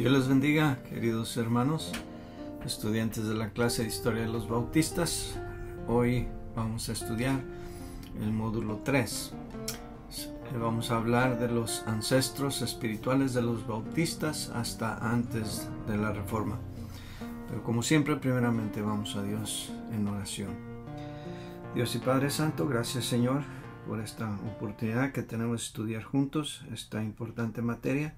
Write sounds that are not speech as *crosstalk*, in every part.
Dios les bendiga, queridos hermanos, estudiantes de la clase de Historia de los Bautistas. Hoy vamos a estudiar el módulo 3. Eh, vamos a hablar de los ancestros espirituales de los bautistas hasta antes de la reforma. Pero como siempre, primeramente vamos a Dios en oración. Dios y Padre Santo, gracias Señor por esta oportunidad que tenemos de estudiar juntos esta importante materia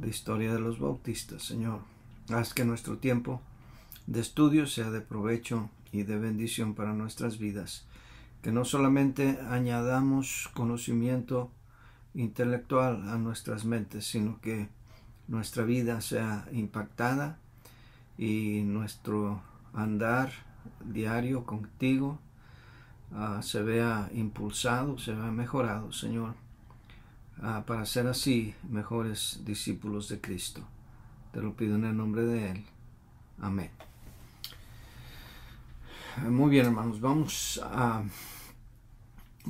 de historia de los bautistas, Señor. Haz que nuestro tiempo de estudio sea de provecho y de bendición para nuestras vidas. Que no solamente añadamos conocimiento intelectual a nuestras mentes, sino que nuestra vida sea impactada y nuestro andar diario contigo ah, se vea impulsado, se vea mejorado, Señor Ah, para ser así mejores discípulos de Cristo. Te lo pido en el nombre de Él. Amén. Eh, muy bien, hermanos, vamos a,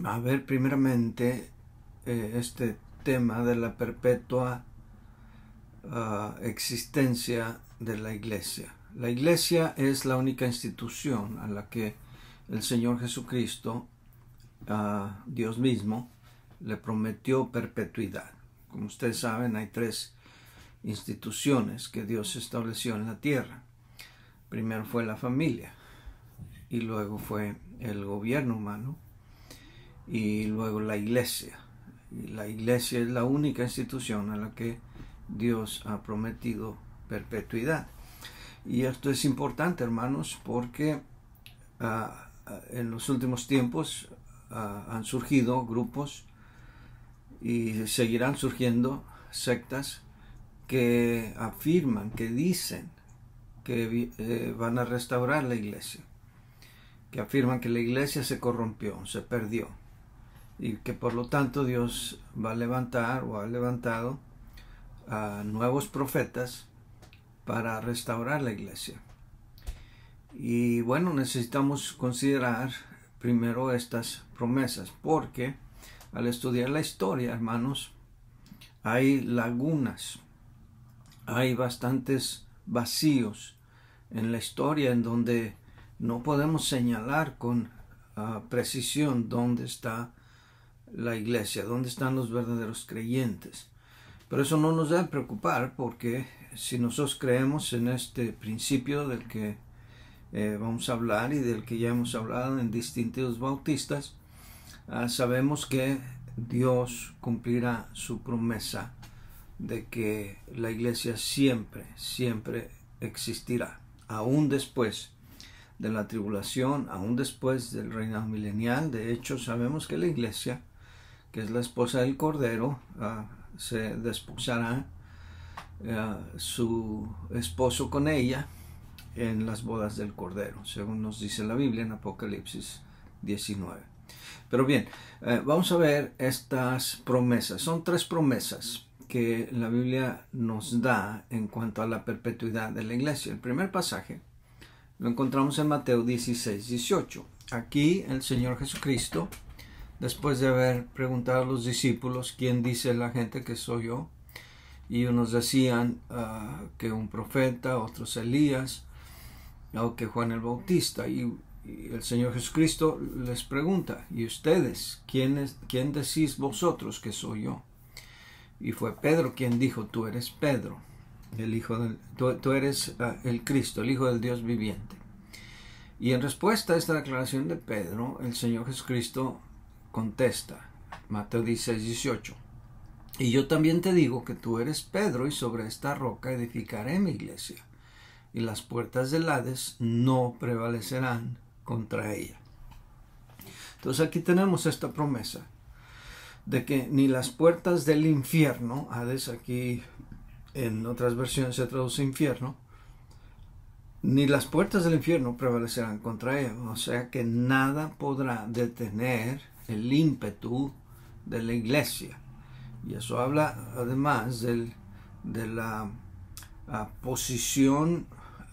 a ver primeramente eh, este tema de la perpetua ah, existencia de la iglesia. La iglesia es la única institución a la que el Señor Jesucristo, ah, Dios mismo, le prometió perpetuidad. Como ustedes saben, hay tres instituciones que Dios estableció en la tierra. Primero fue la familia y luego fue el gobierno humano y luego la iglesia. la iglesia es la única institución a la que Dios ha prometido perpetuidad. Y esto es importante, hermanos, porque ah, en los últimos tiempos ah, han surgido grupos y seguirán surgiendo sectas que afirman, que dicen que eh, van a restaurar la iglesia, que afirman que la iglesia se corrompió, se perdió y que por lo tanto Dios va a levantar o ha levantado a nuevos profetas para restaurar la iglesia. Y bueno, necesitamos considerar primero estas promesas porque al estudiar la historia, hermanos, hay lagunas, hay bastantes vacíos en la historia en donde no podemos señalar con ah, precisión dónde está la iglesia, dónde están los verdaderos creyentes. Pero eso no nos debe preocupar porque si nosotros creemos en este principio del que eh, vamos a hablar y del que ya hemos hablado en distintos bautistas, Ah, sabemos que Dios cumplirá su promesa de que la iglesia siempre, siempre existirá, aún después de la tribulación, aún después del reinado milenial. De hecho, sabemos que la iglesia, que es la esposa del Cordero, ah, se desposará ah, su esposo con ella en las bodas del Cordero, según nos dice la Biblia en Apocalipsis 19. Pero bien, eh, vamos a ver estas promesas. Son tres promesas que la Biblia nos da en cuanto a la perpetuidad de la iglesia. El primer pasaje lo encontramos en Mateo 16, 18. Aquí el Señor Jesucristo, después de haber preguntado a los discípulos quién dice la gente que soy yo, y unos decían ah, que un profeta, otros Elías, o que Juan el Bautista, y el Señor Jesucristo les pregunta, ¿y ustedes? ¿Quién, es, ¿Quién decís vosotros que soy yo? Y fue Pedro quien dijo, tú eres Pedro, el hijo del, tú, eres ah, el Cristo, el Hijo del Dios viviente. Y en respuesta a esta declaración de Pedro, el Señor Jesucristo contesta, Mateo 16, 18, y yo también te digo que tú eres Pedro y sobre esta roca edificaré mi iglesia, y las puertas del Hades no prevalecerán contra ella. Entonces aquí tenemos esta promesa de que ni las puertas del infierno, Hades aquí en otras versiones se traduce infierno, ni las puertas del infierno prevalecerán contra ella. O sea que nada podrá detener el ímpetu de la iglesia. Y eso habla además de la ah, posición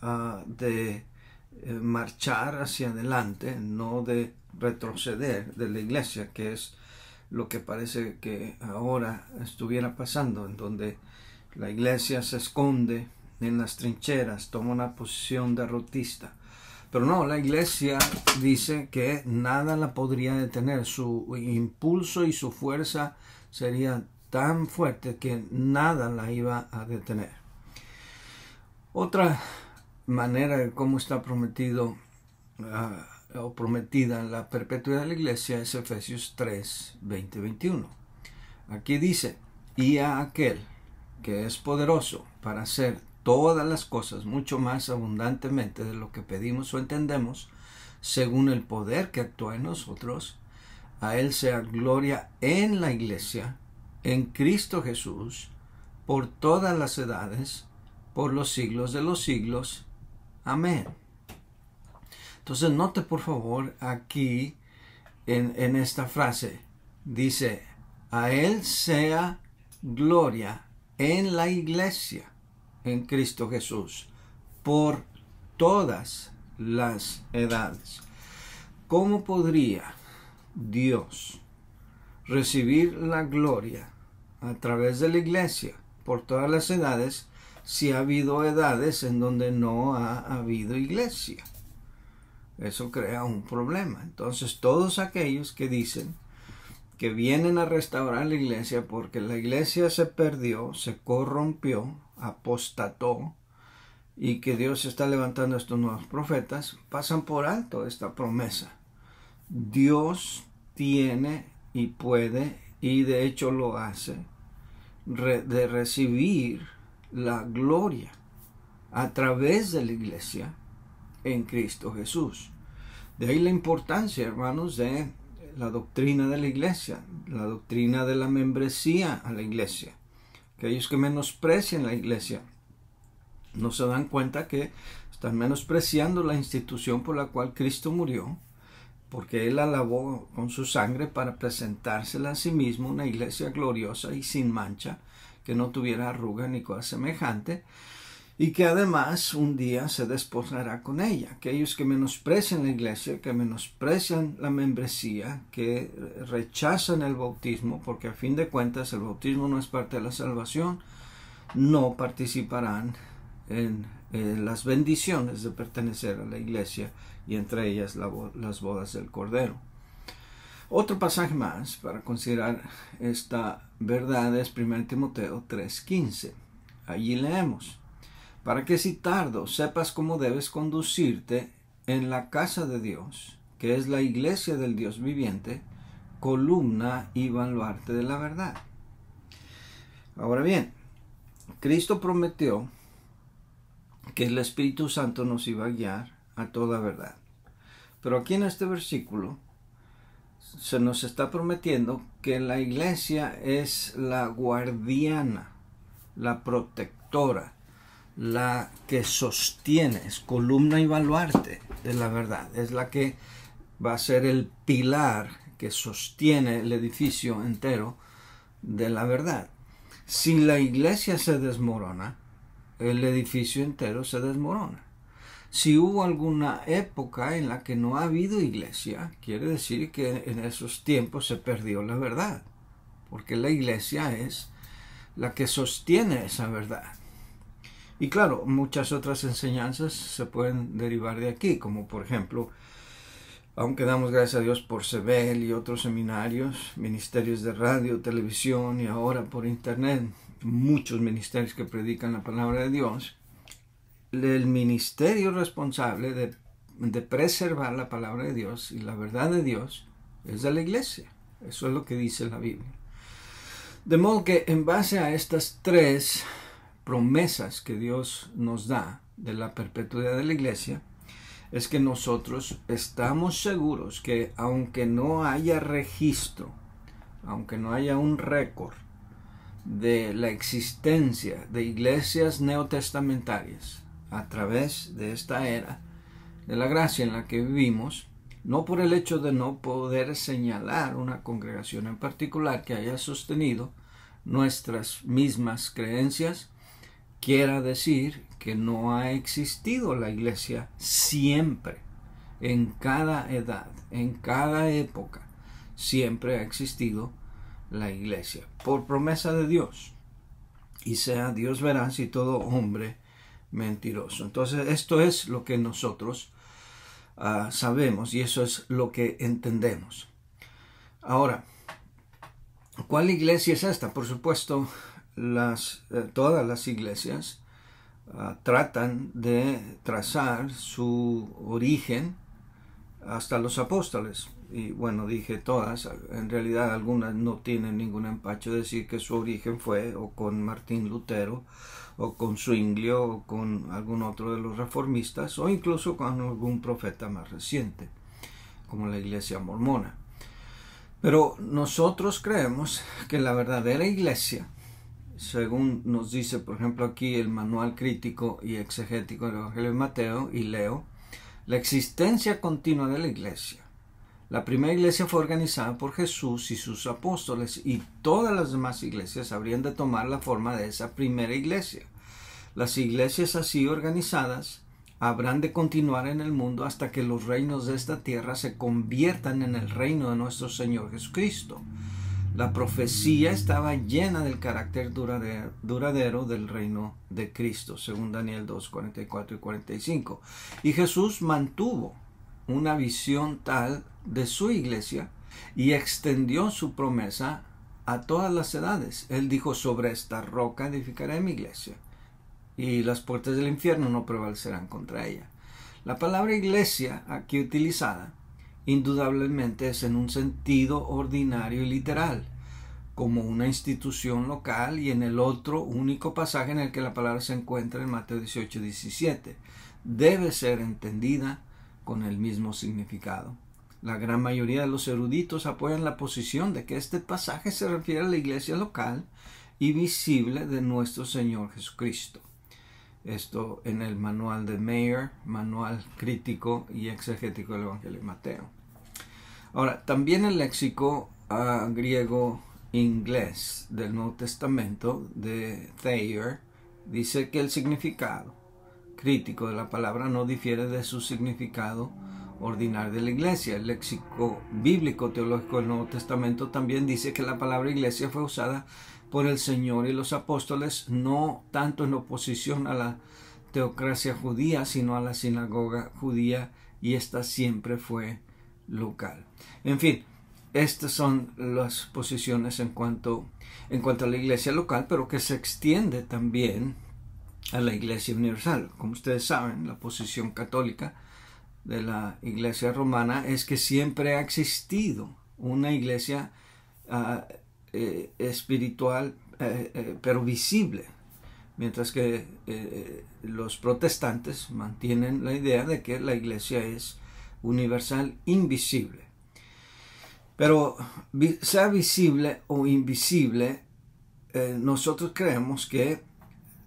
ah, de eh, marchar hacia adelante, no de retroceder de la iglesia, que es lo que parece que ahora estuviera pasando, en donde la iglesia se esconde en las trincheras, toma una posición derrotista. Pero no, la iglesia dice que nada la podría detener, su impulso y su fuerza sería tan fuerte que nada la iba a detener. Otra manera de cómo está prometido ah, o prometida la perpetuidad de la iglesia es Efesios 3, 20, 21. Aquí dice, y a aquel que es poderoso para hacer todas las cosas mucho más abundantemente de lo que pedimos o entendemos, según el poder que actúa en nosotros, a Él sea gloria en la iglesia, en Cristo Jesús, por todas las edades, por los siglos de los siglos. Amén. Entonces note por favor aquí en, en esta frase. Dice, a Él sea gloria en la iglesia, en Cristo Jesús, por todas las edades. ¿Cómo podría Dios recibir la gloria a través de la iglesia por todas las edades si ha habido edades en donde no ha habido iglesia. Eso crea un problema. Entonces todos aquellos que dicen que vienen a restaurar la iglesia porque la iglesia se perdió, se corrompió, apostató y que Dios está levantando a estos nuevos profetas, pasan por alto esta promesa. Dios tiene y puede y de hecho lo hace de recibir la gloria a través de la iglesia en Cristo Jesús. De ahí la importancia, hermanos, de la doctrina de la iglesia, la doctrina de la membresía a la iglesia. Aquellos que menosprecian la iglesia no se dan cuenta que están menospreciando la institución por la cual Cristo murió, porque Él alabó con su sangre para presentársela a sí mismo una iglesia gloriosa y sin mancha, que no tuviera arruga ni cosa semejante, y que además un día se desposará con ella. Aquellos que menosprecian la iglesia, que menosprecian la membresía, que rechazan el bautismo, porque a fin de cuentas el bautismo no es parte de la salvación, no participarán en, las bendiciones de pertenecer a la iglesia y entre ellas las bodas del Cordero. Otro pasaje más para considerar esta verdad es 1 Timoteo 3:15. Allí leemos, para que si tardo sepas cómo debes conducirte en la casa de Dios, que es la iglesia del Dios viviente, columna y baluarte de la verdad. Ahora bien, Cristo prometió que el Espíritu Santo nos iba a guiar a toda verdad. Pero aquí en este versículo se nos está prometiendo que la iglesia es la guardiana, la protectora, la que sostiene, es columna y baluarte de la verdad, es la que va a ser el pilar que sostiene el edificio entero de la verdad. Si la iglesia se desmorona, el edificio entero se desmorona. Si hubo alguna época en la que no ha habido iglesia, quiere decir que en esos tiempos se perdió la verdad, porque la iglesia es la que sostiene esa verdad. Y claro, muchas otras enseñanzas se pueden derivar de aquí, como por ejemplo, aunque damos gracias a Dios por Sebel y otros seminarios, ministerios de radio, televisión y ahora por internet, muchos ministerios que predican la palabra de Dios, el ministerio responsable de, preservar la palabra de Dios y la verdad de Dios es de la iglesia. Eso es lo que dice la Biblia. De modo que en base a estas tres promesas que Dios nos da de la perpetuidad de la iglesia, es que nosotros estamos seguros que aunque no haya registro, aunque no haya un récord de la existencia de iglesias neotestamentarias, a través de esta era de la gracia en la que vivimos, no por el hecho de no poder señalar una congregación en particular que haya sostenido nuestras mismas creencias, quiera decir que no ha existido la iglesia siempre, en cada edad, en cada época, siempre ha existido la iglesia, por promesa de Dios. Y sea Dios verá si todo hombre mentiroso. Entonces, esto es lo que nosotros ah, sabemos y eso es lo que entendemos. Ahora, ¿cuál iglesia es esta? Por supuesto, las, eh, todas las iglesias ah, tratan de trazar su origen hasta los apóstoles. Y bueno, dije todas, en realidad algunas no tienen ningún empacho de decir que su origen fue o con Martín Lutero o con Zwinglio o con algún otro de los reformistas o incluso con algún profeta más reciente como la iglesia mormona. Pero nosotros creemos que la verdadera iglesia, según nos dice por ejemplo aquí el manual crítico y exegético del Evangelio de Mateo y Leo, la existencia continua de la iglesia la primera iglesia fue organizada por Jesús y sus apóstoles y todas las demás iglesias habrían de tomar la forma de esa primera iglesia. Las iglesias así organizadas habrán de continuar en el mundo hasta que los reinos de esta tierra se conviertan en el reino de nuestro Señor Jesucristo. La profecía estaba llena del carácter duradero del reino de Cristo, según Daniel 2, 44 y 45. Y Jesús mantuvo una visión tal de su iglesia y extendió su promesa a todas las edades. Él dijo, sobre esta roca edificaré mi iglesia y las puertas del infierno no prevalecerán contra ella. La palabra iglesia aquí utilizada indudablemente es en un sentido ordinario y literal, como una institución local y en el otro único pasaje en el que la palabra se encuentra en Mateo 18, 17. Debe ser entendida con el mismo significado. La gran mayoría de los eruditos apoyan la posición de que este pasaje se refiere a la iglesia local y visible de nuestro Señor Jesucristo. Esto en el manual de Mayer, manual crítico y exegético del Evangelio de Mateo. Ahora, también el léxico ah, griego inglés del Nuevo Testamento de Thayer dice que el significado crítico de la palabra no difiere de su significado ordinar de la iglesia. El léxico bíblico teológico del Nuevo Testamento también dice que la palabra iglesia fue usada por el Señor y los apóstoles, no tanto en oposición a la teocracia judía, sino a la sinagoga judía, y esta siempre fue local. En fin, estas son las posiciones en cuanto, en cuanto a la iglesia local, pero que se extiende también a la iglesia universal. Como ustedes saben, la posición católica de la iglesia romana es que siempre ha existido una iglesia ah, eh, espiritual, eh, eh, pero visible, mientras que los protestantes mantienen la idea de que la iglesia es universal, invisible. Pero sea visible o invisible, nosotros creemos que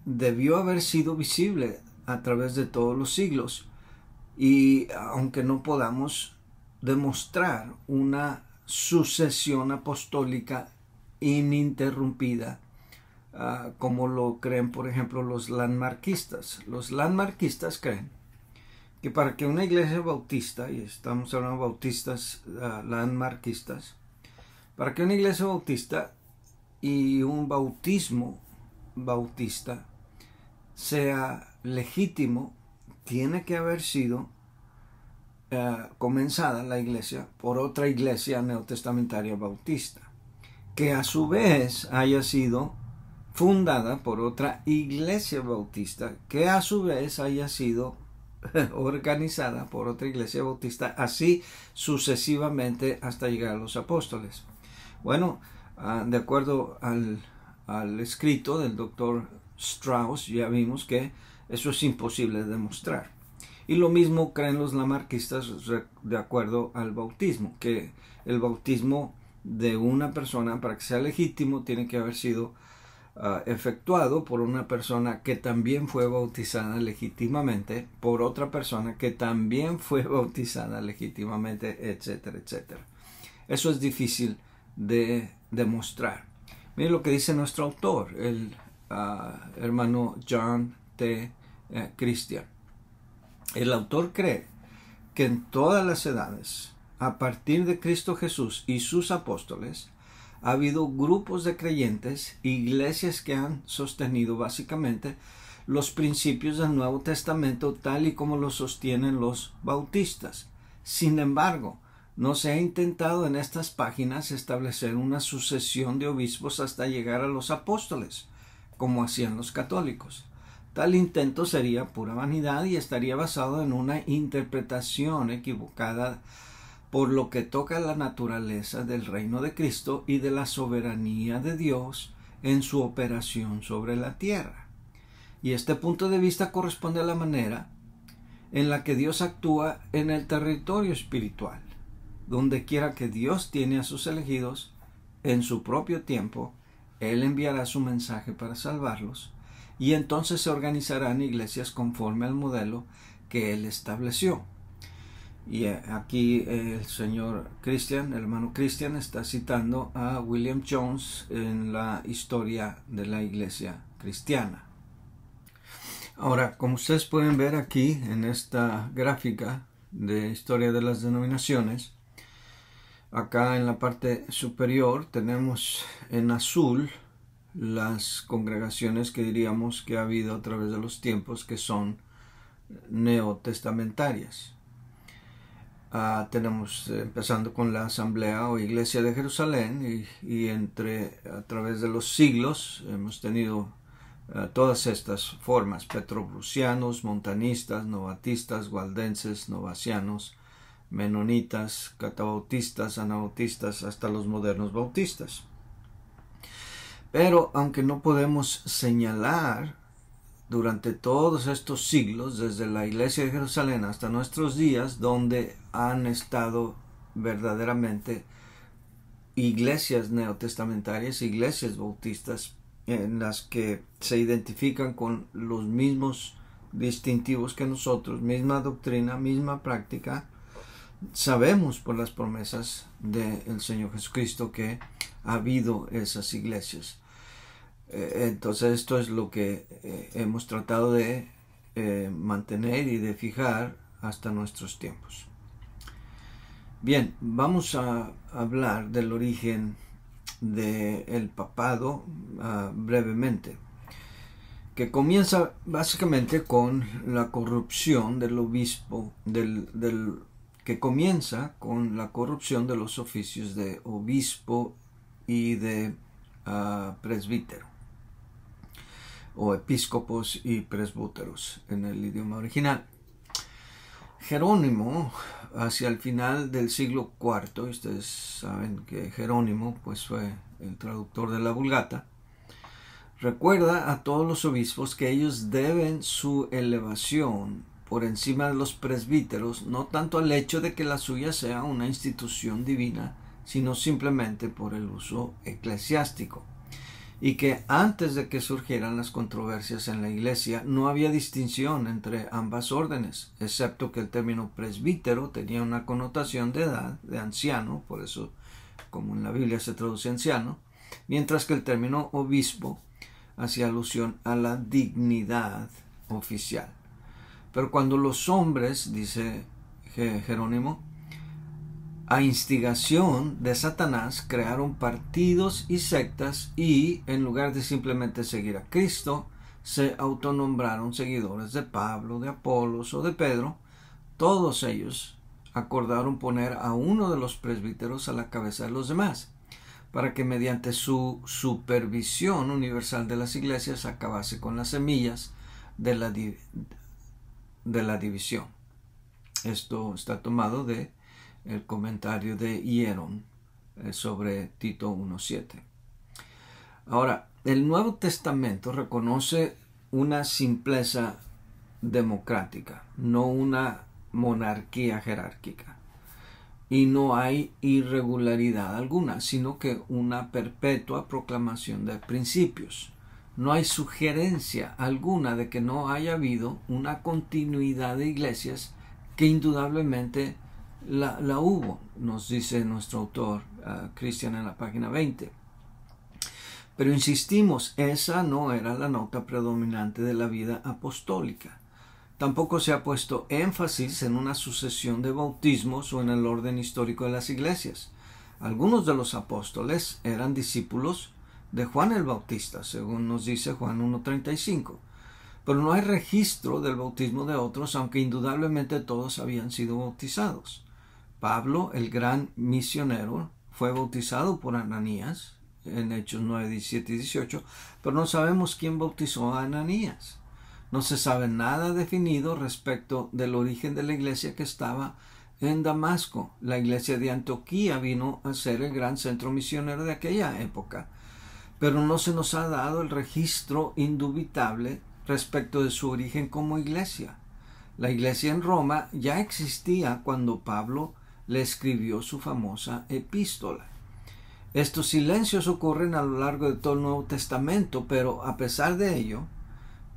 debió haber sido visible a través de todos los siglos y aunque no podamos demostrar una sucesión apostólica ininterrumpida, ah, como lo creen, por ejemplo, los landmarquistas. Los landmarquistas creen que para que una iglesia bautista, y estamos hablando de bautistas ah, landmarquistas, para que una iglesia bautista y un bautismo bautista sea legítimo, tiene que haber sido eh, comenzada la iglesia por otra iglesia neotestamentaria bautista, que a su vez haya sido fundada por otra iglesia bautista, que a su vez haya sido *laughs* organizada por otra iglesia bautista, así sucesivamente hasta llegar a los apóstoles. Bueno, ah, de acuerdo al, al, escrito del doctor Strauss, ya vimos que eso es imposible de demostrar. Y lo mismo creen los lamarquistas de acuerdo al bautismo, que el bautismo de una persona para que sea legítimo tiene que haber sido ah, efectuado por una persona que también fue bautizada legítimamente, por otra persona que también fue *laughs* bautizada legítimamente, etcétera, etcétera. Eso es difícil de demostrar. Miren lo que dice nuestro autor, el ah, hermano John T. Eh, El autor cree que en todas las edades, a partir de Cristo Jesús y sus apóstoles, ha habido grupos de creyentes, iglesias que han sostenido básicamente los principios del Nuevo Testamento tal y como los sostienen los bautistas. Sin embargo, no se ha intentado en estas páginas establecer una sucesión de obispos hasta llegar a los apóstoles, como hacían los católicos. Tal intento sería pura vanidad y estaría basado en una interpretación equivocada por lo que toca a la naturaleza del reino de Cristo y de la soberanía de Dios en su operación sobre la tierra. Y este punto de vista corresponde a la manera en la que Dios actúa en el territorio espiritual, donde quiera que Dios tiene a sus elegidos, en su propio tiempo, Él enviará su mensaje para salvarlos, y entonces se organizarán iglesias conforme al modelo que él estableció. Y eh, aquí eh, el señor Christian, el hermano Christian, está citando a William Jones en la historia de la iglesia cristiana. Ahora, como ustedes pueden ver aquí en esta gráfica de historia de las denominaciones, acá en la parte superior tenemos en azul las congregaciones que diríamos que ha habido a través de los tiempos que son neotestamentarias. Ah, tenemos eh, empezando con la Asamblea o Iglesia de Jerusalén y, entre a través de los siglos hemos tenido eh, todas estas formas petrobrusianos, montanistas, novatistas, gualdenses, novacianos, menonitas, catabautistas, anabautistas hasta los modernos bautistas. Pero aunque no podemos señalar durante todos estos siglos, desde la iglesia de Jerusalén hasta nuestros días, donde han estado verdaderamente iglesias neotestamentarias, iglesias bautistas, en las que se identifican con los mismos distintivos que nosotros, misma doctrina, misma práctica, sabemos por las promesas del Señor Jesucristo que ha habido esas iglesias. Eh, entonces esto es lo que eh, hemos tratado de eh, mantener y de fijar hasta nuestros tiempos. Bien, vamos a hablar del origen del papado ah, brevemente, que comienza básicamente con la corrupción del obispo, del, que comienza con la corrupción de los oficios de obispo y de ah, presbítero o episcopos y presbúteros en el idioma original. Jerónimo, hacia el final del siglo IV, ustedes saben que Jerónimo pues, fue el traductor de la Vulgata, recuerda a todos los obispos que ellos deben su elevación por encima de los presbíteros, no tanto al hecho de que la suya sea una institución divina, sino simplemente por el uso eclesiástico y que antes de que surgieran las controversias en la Iglesia no había distinción entre ambas órdenes, excepto que el término presbítero tenía una connotación de edad, de anciano, por eso como en la Biblia se traduce anciano, mientras que el término obispo hacía alusión a la dignidad oficial. Pero cuando los hombres, dice Jerónimo, a instigación de Satanás crearon partidos y sectas y, en lugar de simplemente seguir a Cristo, se autonombraron seguidores de Pablo, de Apolos o de Pedro. Todos ellos acordaron poner a uno de los presbíteros a la cabeza de los demás, para que mediante su supervisión universal de las iglesias acabase con las semillas de la, de la división. Esto está tomado de el comentario de Hieron eh, sobre Tito 1.7. Ahora, el Nuevo Testamento reconoce una simpleza democrática, no una monarquía jerárquica. Y no hay irregularidad alguna, sino que una perpetua proclamación de principios. No hay sugerencia alguna de que no haya habido una continuidad de iglesias que indudablemente la, hubo, nos dice nuestro autor ah, Cristian en la página 20. Pero insistimos, esa no era la nota predominante de la vida apostólica. Tampoco se ha puesto énfasis en una sucesión de bautismos o en el orden histórico de las iglesias. Algunos de los apóstoles eran discípulos de Juan el Bautista, según nos dice Juan 1.35. Pero no hay registro del bautismo de otros, aunque indudablemente todos habían sido bautizados. Pablo, el gran misionero, fue bautizado por Ananías en Hechos 9, 17 y 18, pero no sabemos quién bautizó a Ananías. No se sabe nada definido respecto del origen de la iglesia que estaba en Damasco. La iglesia de Antioquía vino a ser el gran centro misionero de aquella época, pero no se nos ha dado el registro indubitable respecto de su origen como iglesia. La iglesia en Roma ya existía cuando Pablo le escribió su famosa epístola. Estos silencios ocurren a lo largo de todo el Nuevo Testamento, pero a pesar de ello,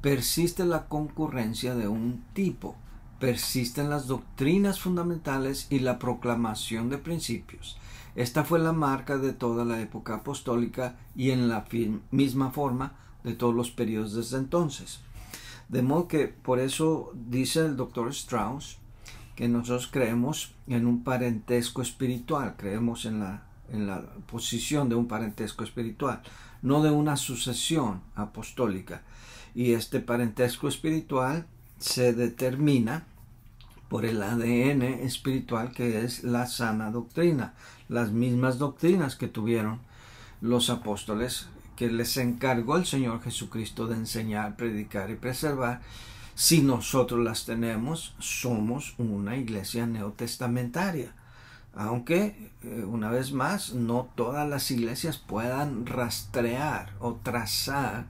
persiste la concurrencia de un tipo, persisten las doctrinas fundamentales y la proclamación de principios. Esta fue la marca de toda la época apostólica y en la misma forma de todos los periodos desde entonces. De modo que por eso dice el doctor Strauss que nosotros creemos en un parentesco espiritual, creemos en la, en la posición de un parentesco espiritual, no de una sucesión apostólica. Y este parentesco espiritual se determina por el ADN espiritual que es la sana doctrina, las mismas doctrinas que tuvieron los apóstoles que les encargó el Señor Jesucristo de enseñar, predicar y preservar si nosotros las tenemos, somos una iglesia neotestamentaria. Aunque, eh, una vez más, no todas las iglesias puedan rastrear o trazar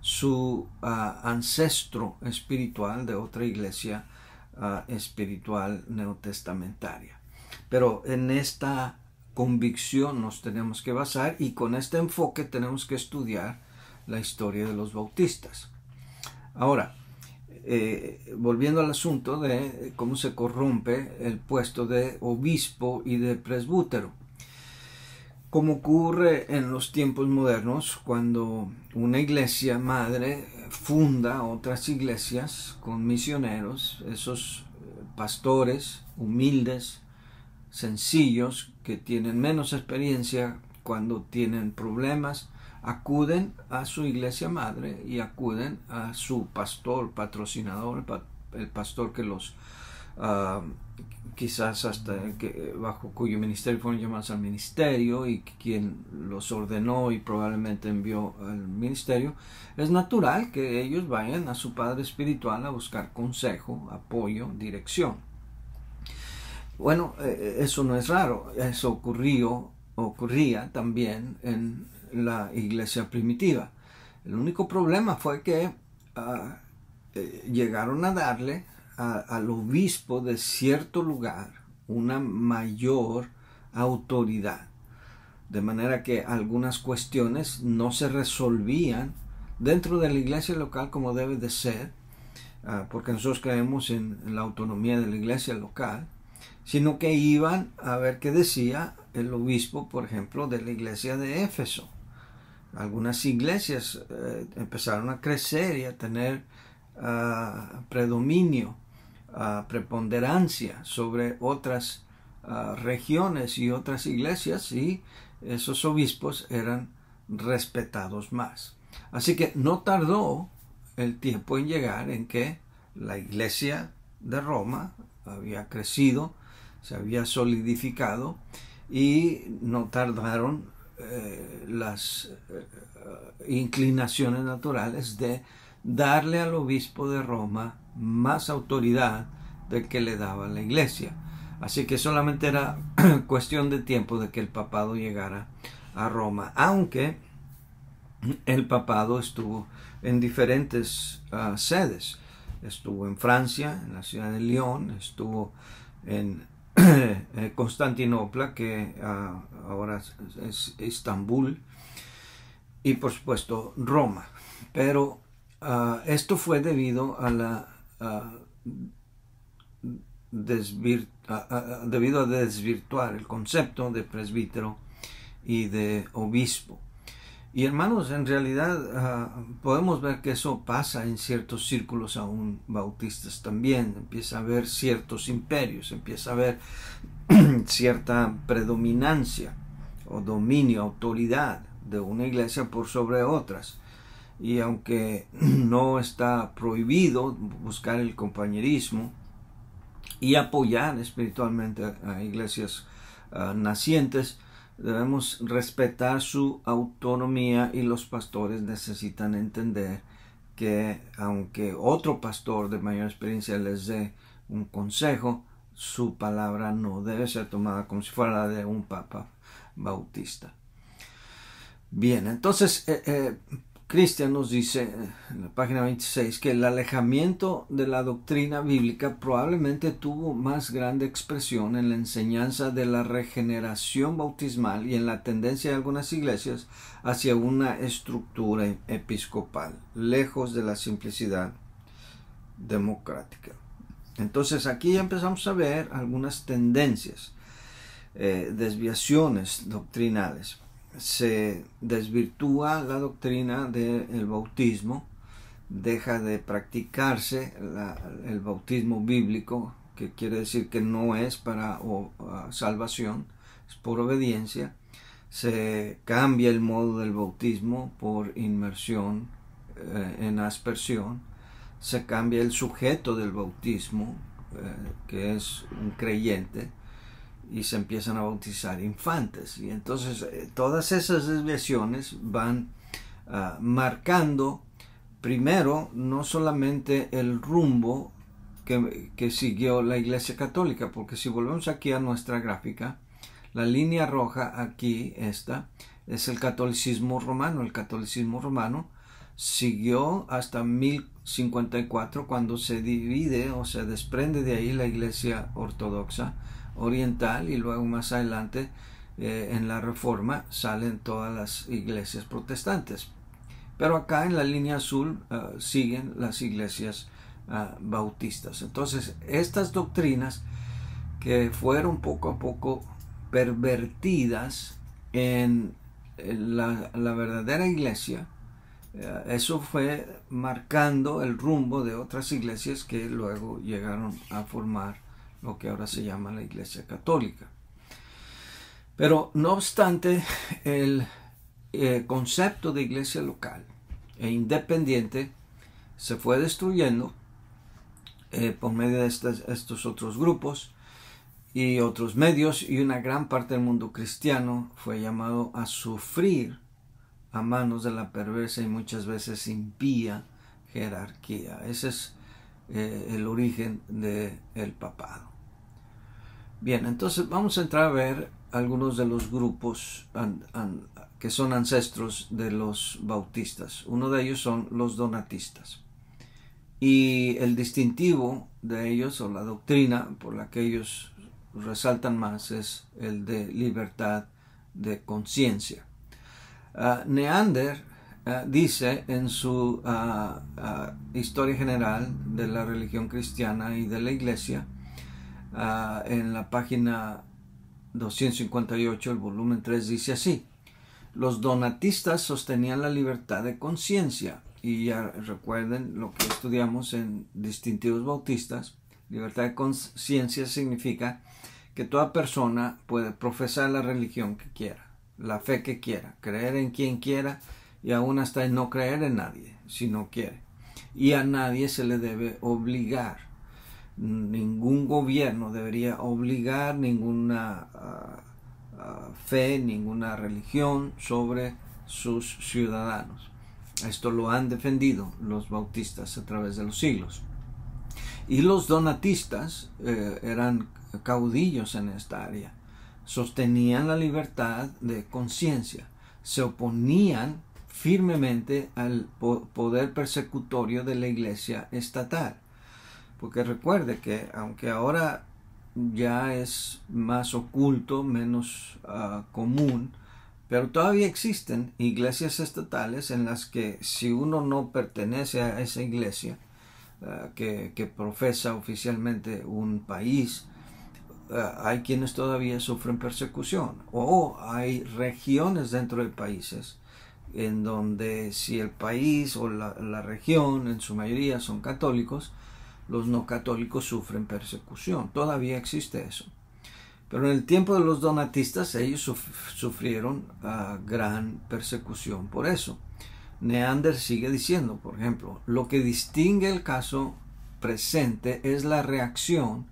su ah, ancestro espiritual de otra iglesia ah, espiritual neotestamentaria. Pero en esta convicción nos tenemos que basar y con este enfoque tenemos que estudiar la historia de los bautistas. Ahora, eh, volviendo al asunto de eh, cómo se corrompe el puesto de obispo y de presbútero. Como ocurre en los tiempos modernos, cuando una iglesia madre funda otras iglesias con misioneros, esos eh, pastores humildes, sencillos, que tienen menos experiencia cuando tienen problemas, acuden a su iglesia madre y acuden a su pastor patrocinador, el pastor que los ah, quizás hasta que, bajo cuyo ministerio fueron llamados al ministerio y quien los ordenó y probablemente envió al ministerio, es natural que ellos vayan a su padre espiritual a buscar consejo, apoyo, dirección. Bueno, eh, eso no es raro, eso ocurrió, ocurría también en la iglesia primitiva. El único problema fue que ah, eh, llegaron a darle al obispo de cierto lugar una mayor autoridad. De manera que algunas cuestiones no se resolvían dentro de la iglesia local como debe de ser, ah, porque nosotros creemos en la autonomía de la iglesia local, sino que iban a ver qué decía el obispo, por ejemplo, de la iglesia de Éfeso algunas iglesias eh, empezaron a crecer y a tener ah, predominio, ah, preponderancia sobre otras ah, regiones y otras iglesias y esos obispos eran respetados más. Así que no tardó el tiempo en llegar en que la iglesia de Roma había crecido, se había solidificado y no tardaron eh, las eh, inclinaciones naturales de darle al obispo de Roma más autoridad del que le daba la iglesia. Así que solamente era *clears throat* cuestión de tiempo de que el papado llegara a Roma, aunque el papado estuvo en diferentes ah, sedes. Estuvo en Francia, en la ciudad de Lyon, estuvo en eh, Constantinopla, que ah, ahora es, Estambul, y por supuesto Roma. Pero ah, esto fue debido a la ah, debido a desvirtuar el concepto de presbítero y de obispo. Y hermanos, en realidad ah, podemos ver que eso pasa en ciertos círculos aún bautistas también. Empieza a haber ciertos imperios, empieza a haber *clears throat* cierta predominancia o dominio, autoridad de una iglesia por sobre otras. Y aunque *clears throat* no está prohibido buscar el compañerismo y apoyar espiritualmente a iglesias ah, nacientes, Debemos respetar su autonomía y los pastores necesitan entender que aunque otro pastor de mayor experiencia les dé un consejo, su palabra no debe ser tomada como si fuera la de un papa bautista. Bien, entonces eh, eh, Cristian nos dice en la página 26 que el alejamiento de la doctrina bíblica probablemente tuvo más grande expresión en la enseñanza de la regeneración bautismal y en la tendencia de algunas iglesias hacia una estructura episcopal, lejos de la simplicidad democrática. Entonces aquí ya empezamos a ver algunas tendencias, eh, desviaciones doctrinales se desvirtúa la doctrina del bautismo, deja de practicarse el bautismo bíblico, que quiere decir que no es para salvación, es por obediencia, se cambia el modo del bautismo por inmersión eh, en aspersión, se cambia el sujeto del bautismo, eh, que es un creyente, y se empiezan a bautizar infantes. Y entonces eh, todas esas desviaciones van ah, marcando primero no solamente el rumbo que, que, siguió la Iglesia Católica, porque si volvemos aquí a nuestra gráfica, la línea roja aquí, esta, es el catolicismo romano. El catolicismo romano siguió hasta 1054 cuando se divide o se desprende de ahí la Iglesia Ortodoxa oriental y luego más adelante eh, en la reforma salen todas las iglesias protestantes. Pero acá en la línea azul eh, siguen las iglesias eh, bautistas. Entonces, estas doctrinas que fueron poco a poco pervertidas en la, la verdadera iglesia, eso fue marcando el rumbo de otras iglesias que luego llegaron a formar lo que ahora se llama la Iglesia Católica. Pero no obstante, el eh, concepto de iglesia local e independiente se fue destruyendo eh, por medio de estos otros grupos y otros medios y una gran parte del mundo cristiano fue llamado a sufrir a manos de la perversa y muchas veces impía jerarquía. Ese es eh, el origen del papado. Bien, entonces vamos a entrar a ver algunos de los grupos que son ancestros de los bautistas. Uno de ellos son los donatistas. Y el distintivo de ellos, o la doctrina por la que ellos resaltan más, es el de libertad de conciencia. Ah, Neander Ah, dice en su ah, ah, historia general de la religión cristiana y de la iglesia, en la página 258, el volumen 3, dice así, los donatistas sostenían la libertad de conciencia, y ya recuerden lo que estudiamos en distintivos bautistas, libertad de conciencia significa que toda persona puede profesar la religión que quiera, la fe que quiera, creer en quien quiera, y aún hasta en no creer en nadie si no quiere. Y a nadie se le debe obligar. Ningún gobierno debería obligar ninguna ah, ah, fe, ninguna religión sobre sus ciudadanos. Esto lo han defendido los bautistas a través de los siglos. Y los donatistas eh, eran caudillos en esta área. Sostenían la libertad de conciencia. Se oponían firmemente al poder persecutorio de la iglesia estatal. Porque recuerde que aunque ahora ya es más oculto, menos ah, común, pero todavía existen iglesias estatales en las que si uno no pertenece a esa iglesia ah, que, profesa oficialmente un país, ah, hay quienes todavía sufren persecución o hay regiones dentro de países en donde si el país o la, región en su mayoría son católicos, los no católicos sufren persecución. Todavía existe eso. Pero en el tiempo de los donatistas ellos sufrieron ah, gran persecución por eso. Neander sigue diciendo, por ejemplo, lo que distingue el caso presente es la reacción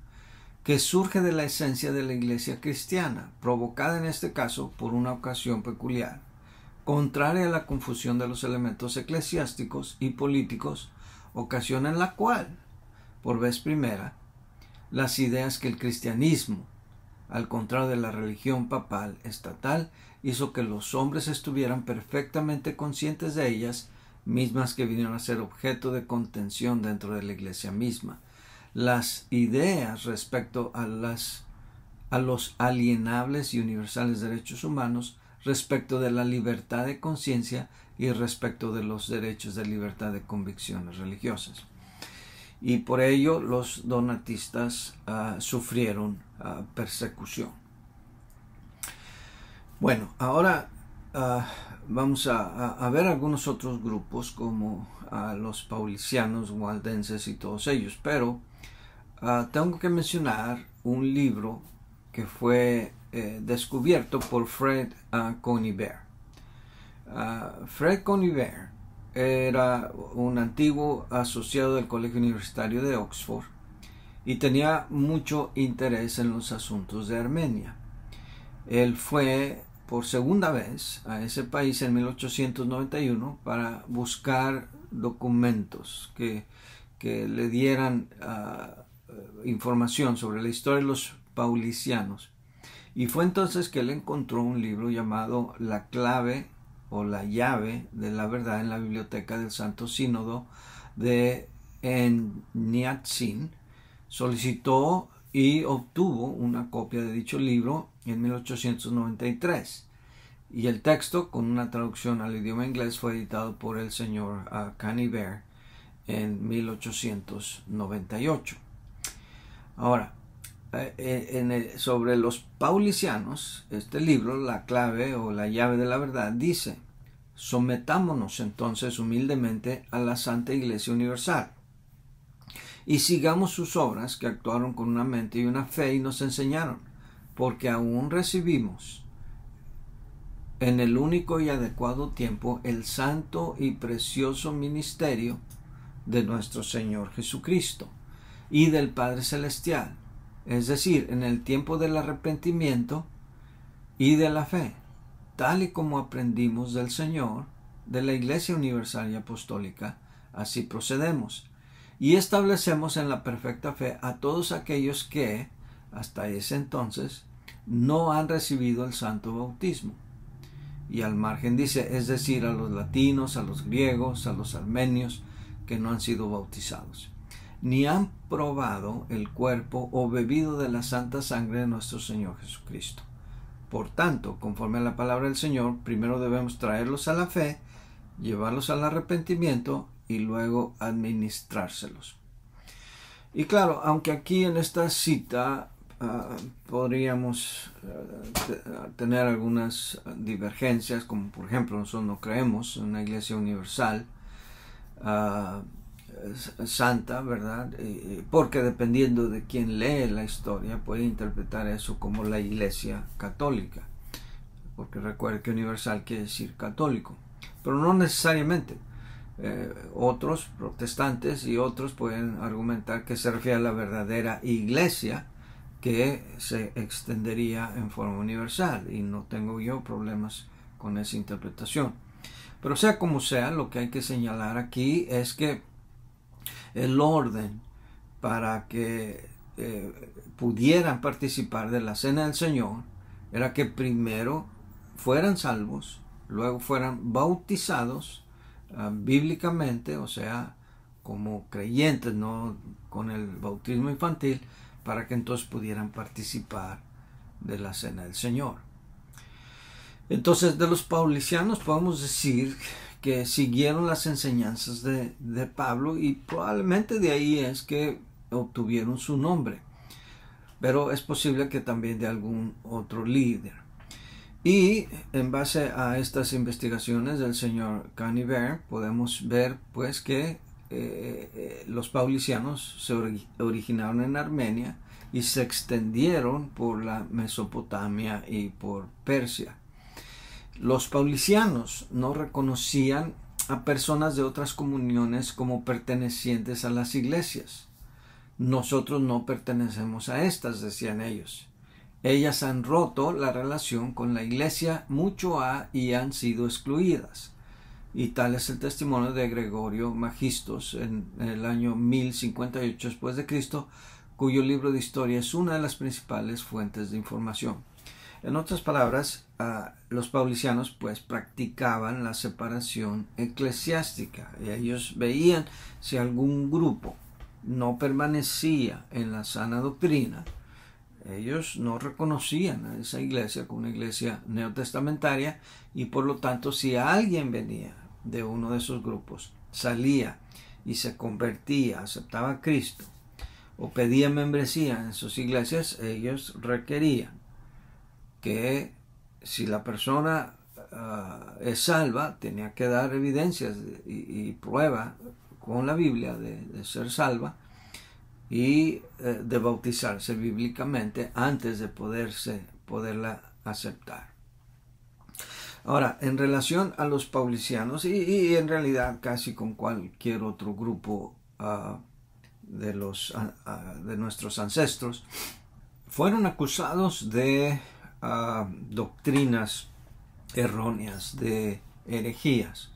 que surge de la esencia de la iglesia cristiana, provocada en este caso por una ocasión peculiar contraria a la confusión de los elementos eclesiásticos y políticos, ocasiona en la cual, por vez primera, las ideas que el cristianismo, al contrario de la religión papal estatal, hizo que los hombres estuvieran perfectamente conscientes de ellas, mismas que vinieron a ser objeto de contención dentro de la iglesia misma. Las ideas respecto a, las, a los alienables y universales derechos humanos respecto de la libertad de conciencia y respecto de los derechos de libertad de convicciones religiosas. Y por ello los donatistas ah, sufrieron ah, persecución. Bueno, ahora ah, vamos a, ver algunos otros grupos como los paulicianos, waldenses y todos ellos, pero tengo que mencionar un libro que fue eh, descubierto por Fred uh, Fred Conybeare era un antiguo asociado del Colegio Universitario de Oxford y tenía mucho interés en los asuntos de Armenia. Él fue por segunda vez a ese país en 1891 para buscar documentos que, le dieran ah, eh, información sobre la historia de los paulicianos y fue entonces que él encontró un libro llamado La clave o la llave de la verdad en la biblioteca del Santo Sínodo de en solicitó y obtuvo una copia de dicho libro en 1893. Y el texto, con una traducción al idioma inglés, fue editado por el señor uh, en 1898. Ahora, eh, eh, sobre los paulicianos, este libro, La clave o la llave de la verdad, dice, sometámonos entonces humildemente a la Santa Iglesia Universal y sigamos sus obras que actuaron con una mente y una fe y nos enseñaron, porque aún recibimos en el único y adecuado tiempo el santo y precioso ministerio de nuestro Señor Jesucristo y del Padre Celestial es decir, en el tiempo del arrepentimiento y de la fe, tal y como aprendimos del Señor, de la Iglesia Universal y Apostólica, así procedemos, y establecemos en la perfecta fe a todos aquellos que, hasta ese entonces, no han recibido el santo bautismo. Y al margen dice, es decir, a los latinos, a los griegos, a los armenios, que no han sido bautizados ni han probado el cuerpo o bebido de la santa sangre de nuestro Señor Jesucristo. Por tanto, conforme a la palabra del Señor, primero debemos traerlos a la fe, llevarlos al arrepentimiento y luego administrárselos. Y claro, aunque aquí en esta cita ah, podríamos ah, tener algunas divergencias, como por ejemplo nosotros no creemos en una iglesia universal, ah, santa, ¿verdad? Eh, eh, porque dependiendo de quien lee la historia, puede interpretar eso como la iglesia católica. Porque recuerde que universal quiere decir católico. Pero no necesariamente. Eh, otros protestantes y otros pueden argumentar que se refiere a la verdadera iglesia que se extendería en forma universal. Y no tengo yo problemas con esa interpretación. Pero sea como sea, lo que hay que señalar aquí es que el orden para que eh, pudieran participar de la cena del Señor era que primero fueran salvos, luego fueran bautizados ah, bíblicamente, o sea, como creyentes, no con el bautismo infantil, para que entonces pudieran participar de la cena del Señor. Entonces, de los paulicianos podemos decir que siguieron las enseñanzas de, Pablo y probablemente de ahí es que obtuvieron su nombre. Pero es posible que también de algún otro líder. Y en base a estas investigaciones del señor Caniver, podemos ver pues que eh, eh, los paulicianos se originaron en Armenia y se extendieron por la Mesopotamia y por Persia. Los paulicianos no reconocían a personas de otras comuniones como pertenecientes a las iglesias. Nosotros no pertenecemos a estas, decían ellos. Ellas han roto la relación con la iglesia mucho ha, y han sido excluidas. Y tal es el testimonio de Gregorio Magistos en, el año 1058 después de Cristo, cuyo libro de historia es una de las principales fuentes de información. En otras palabras, los paulicianos pues practicaban la separación eclesiástica. Y ellos veían si algún grupo no permanecía en la sana doctrina, ellos no reconocían a esa iglesia como una iglesia neotestamentaria y por lo tanto si alguien venía de uno de esos grupos, salía y se convertía, aceptaba a Cristo o pedía membresía en sus iglesias, ellos requerían que si la persona ah, es salva, tenía que dar evidencias y, prueba con la Biblia de, ser salva y eh, de bautizarse bíblicamente antes de poderse, poderla aceptar. Ahora, en relación a los paulicianos y, en realidad casi con cualquier otro grupo ah, de, los, ah, de nuestros ancestros, fueron acusados de doctrinas erróneas, de herejías.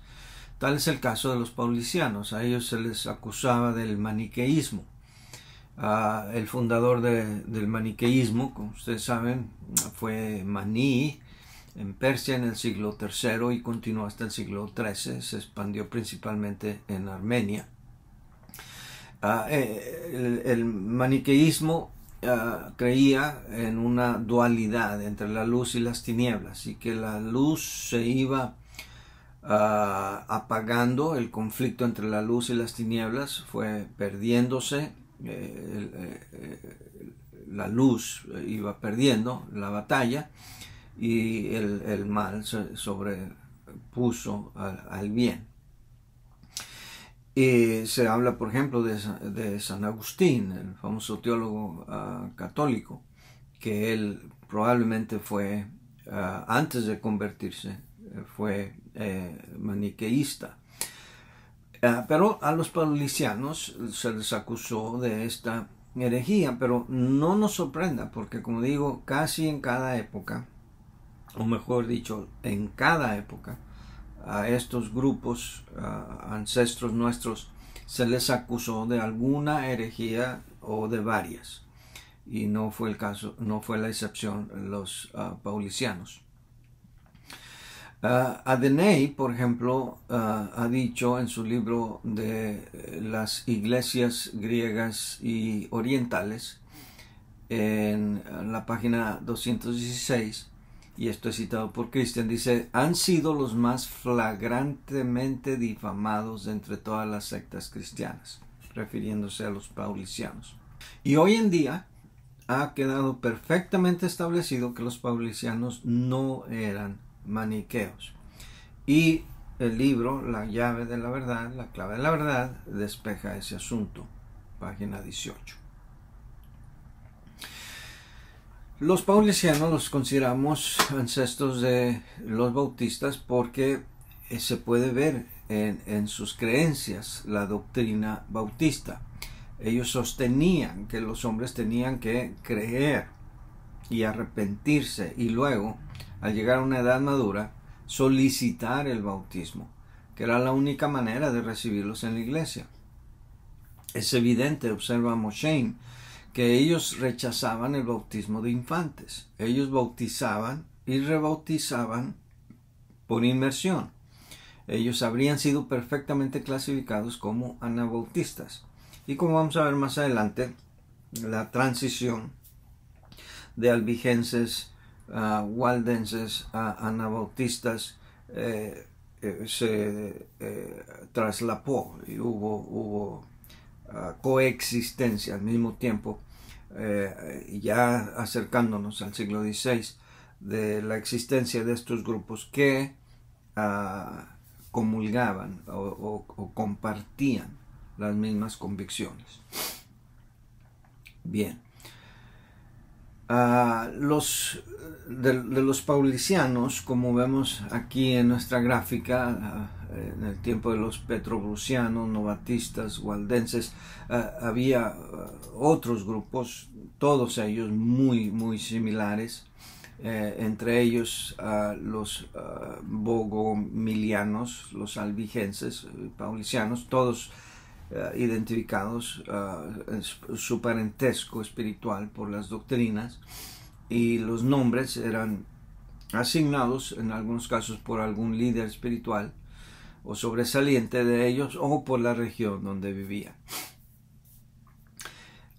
Tal es el caso de los paulicianos. A ellos se les acusaba del maniqueísmo. Ah, el fundador del maniqueísmo, como ustedes saben, fue Maní en Persia en el siglo III y continuó hasta el siglo XIII. Se expandió principalmente en Armenia. Ah, eh, el maniqueísmo eh, creía en una dualidad entre la luz y las tinieblas y que la luz se iba ah, apagando, el conflicto entre la luz y las tinieblas fue perdiéndose, eh, eh, la luz iba perdiendo la batalla y el, mal se sobrepuso al bien. Y se habla, por ejemplo, de, San Agustín, el famoso teólogo ah, católico, que él probablemente fue, ah, antes de convertirse, eh, fue eh, maniqueísta. Ah, pero a los paulicianos se les acusó de esta herejía, pero no nos sorprenda, porque como digo, casi en cada época, o mejor dicho, en cada época, a estos grupos, ancestros nuestros, se les acusó de alguna herejía o de varias. Y no fue el caso, no fue la excepción los ah, paulicianos. Uh, por ejemplo, ah, ha dicho en su libro de eh, las iglesias griegas y orientales, en la página 216, y esto es citado por Christian, dice, han sido los más flagrantemente difamados entre todas las sectas cristianas, refiriéndose a los paulicianos. Y hoy en día ha quedado perfectamente establecido que los paulicianos no eran maniqueos. Y el libro, La llave de la verdad, la clave de la verdad, despeja ese asunto, página 18. Los paulicianos los consideramos ancestros de los bautistas porque eh, se puede ver en, sus creencias la doctrina bautista. Ellos sostenían que los hombres tenían que creer y arrepentirse y luego, al llegar a una edad madura, solicitar el bautismo, que era la única manera de recibirlos en la iglesia. Es evidente, observa Moshein, que ellos rechazaban el bautismo de infantes. Ellos bautizaban y rebautizaban por inmersión. Ellos habrían sido perfectamente clasificados como anabautistas. Y como vamos a ver más adelante, la transición de albigenses, waldenses a anabautistas eh, eh, se eh, traslapó y hubo, hubo coexistencia al mismo tiempo, eh, ya acercándonos al siglo XVI, de la existencia de estos grupos que ah, comulgaban o, compartían las mismas convicciones. Bien, los, de, los paulicianos, como vemos aquí en nuestra gráfica, en el tiempo de los petrobrusianos, novatistas, gualdenses, había otros grupos, todos ellos muy, muy similares. Eh, entre ellos los bogomilianos, los albigenses, eh, paulicianos, todos eh, identificados eh, su parentesco espiritual por las doctrinas y los nombres eran asignados en algunos casos por algún líder espiritual o sobresaliente de ellos o por la región donde vivía.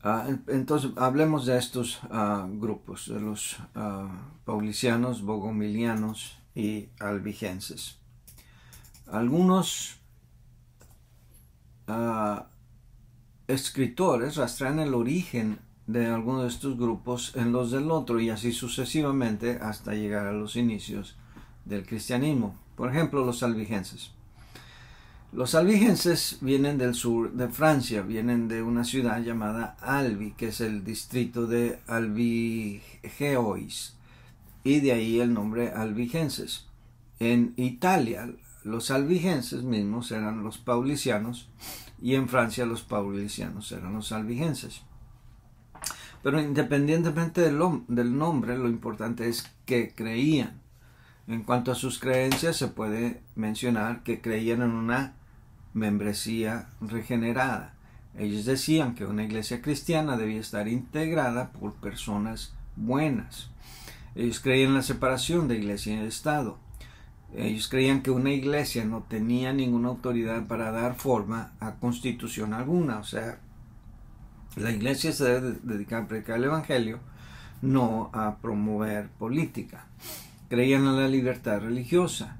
Ah, entonces, hablemos de estos ah, grupos, de los ah, paulicianos, bogomilianos y albigenses. Algunos escritores rastrean el origen de algunos de estos grupos en los del otro y así sucesivamente hasta llegar a los inicios del cristianismo. Por ejemplo, los albigenses. Los albigenses vienen del sur de Francia, vienen de una ciudad llamada Albi, que es el distrito de Albigeois, y de ahí el nombre albigenses. En Italia, los albigenses mismos eran los paulicianos y en Francia los paulicianos eran los albigenses. Pero independientemente del, nombre, lo importante es que creían. En cuanto a sus creencias, se puede mencionar que creían en una membresía regenerada. Ellos decían que una iglesia cristiana debía estar integrada por personas buenas. Ellos creían en la separación de iglesia y Estado. Ellos creían que una iglesia no tenía ninguna autoridad para dar forma a constitución alguna. O sea, la iglesia se debe dedicar a predicar el Evangelio, no a promover política. Creían en la libertad religiosa.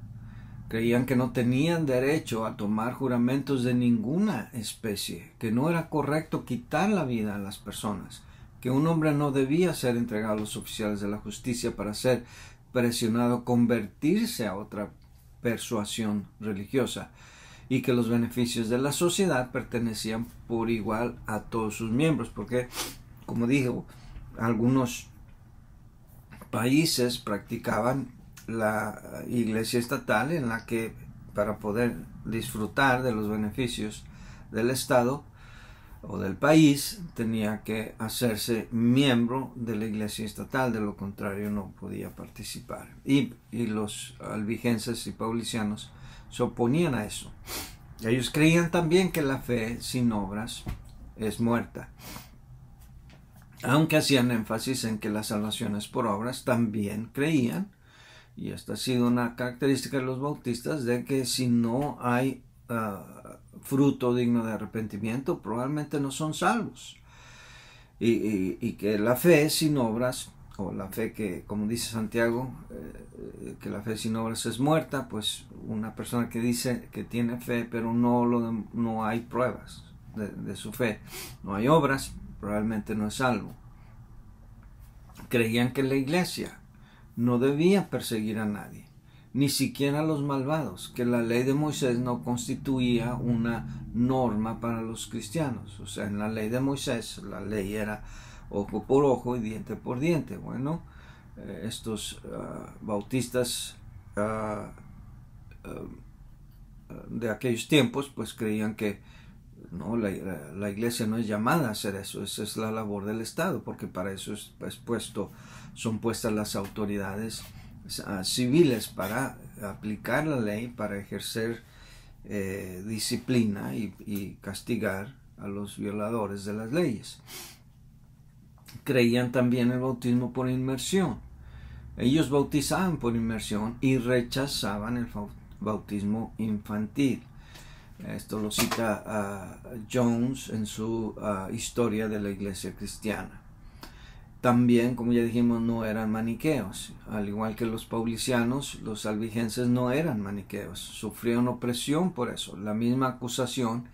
Creían que no tenían derecho a tomar juramentos de ninguna especie, que no era correcto quitar la vida a las personas, que un hombre no debía ser entregado a los oficiales de la justicia para ser presionado convertirse a otra persuasión religiosa y que los beneficios de la sociedad pertenecían por igual a todos sus miembros, porque, como dijo, algunos países practicaban la iglesia estatal en la que para poder disfrutar de los beneficios del Estado o del país tenía que hacerse miembro de la iglesia estatal, de lo contrario no podía participar. Y, los albigenses y paulicianos se oponían a eso. Ellos creían también que la fe sin obras es muerta. Aunque hacían énfasis en que las salvación por obras, también creían, y esta ha sido una característica de los bautistas, de que si no hay ah, fruto digno de arrepentimiento, probablemente no son salvos. Y, que la fe sin obras, o la fe que, como dice Santiago, eh, eh, que la fe sin obras es muerta, pues una persona que dice que tiene fe, pero no, lo, no hay pruebas de su fe, no hay obras, probablemente no es salvo. Creían que la iglesia no debía perseguir a nadie ni siquiera los malvados, que la ley de Moisés no constituía una norma para los cristianos. O sea, en la ley de Moisés la ley era ojo por ojo y diente por diente. Bueno, eh, estos ah, bautistas ah, ah, de aquellos tiempos pues creían que la, iglesia no es llamada a hacer eso, esa es la labor del Estado, porque para eso puesto, son puestas las autoridades civiles para aplicar la ley, para ejercer eh, disciplina y, castigar a los violadores de las leyes. Creían también el bautismo por inmersión. Ellos bautizaban por inmersión y rechazaban el bautismo infantil. Esto lo cita Jones en su ah, historia de la iglesia cristiana. También, como ya dijimos, no eran maniqueos. Al igual que los paulicianos, los albigenses no eran maniqueos. Sufrieron opresión por eso. La misma acusación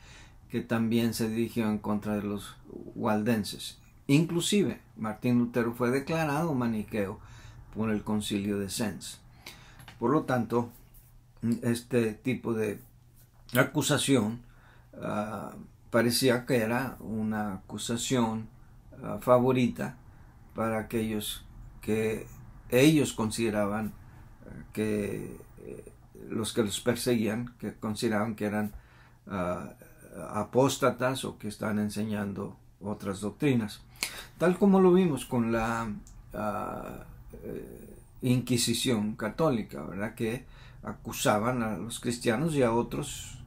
que también se dirigió en contra de los waldenses. Inclusive, Martín Lutero fue declarado maniqueo por el concilio de Sens. Por lo tanto, este tipo de acusación ah, parecía que era una acusación ah, favorita para aquellos que ellos consideraban eh, que eh, los que los perseguían, que consideraban que eran ah, apóstatas o que estaban enseñando otras doctrinas. Tal como lo vimos con la ah, eh, Inquisición católica, ¿verdad? Que acusaban a los cristianos y a otros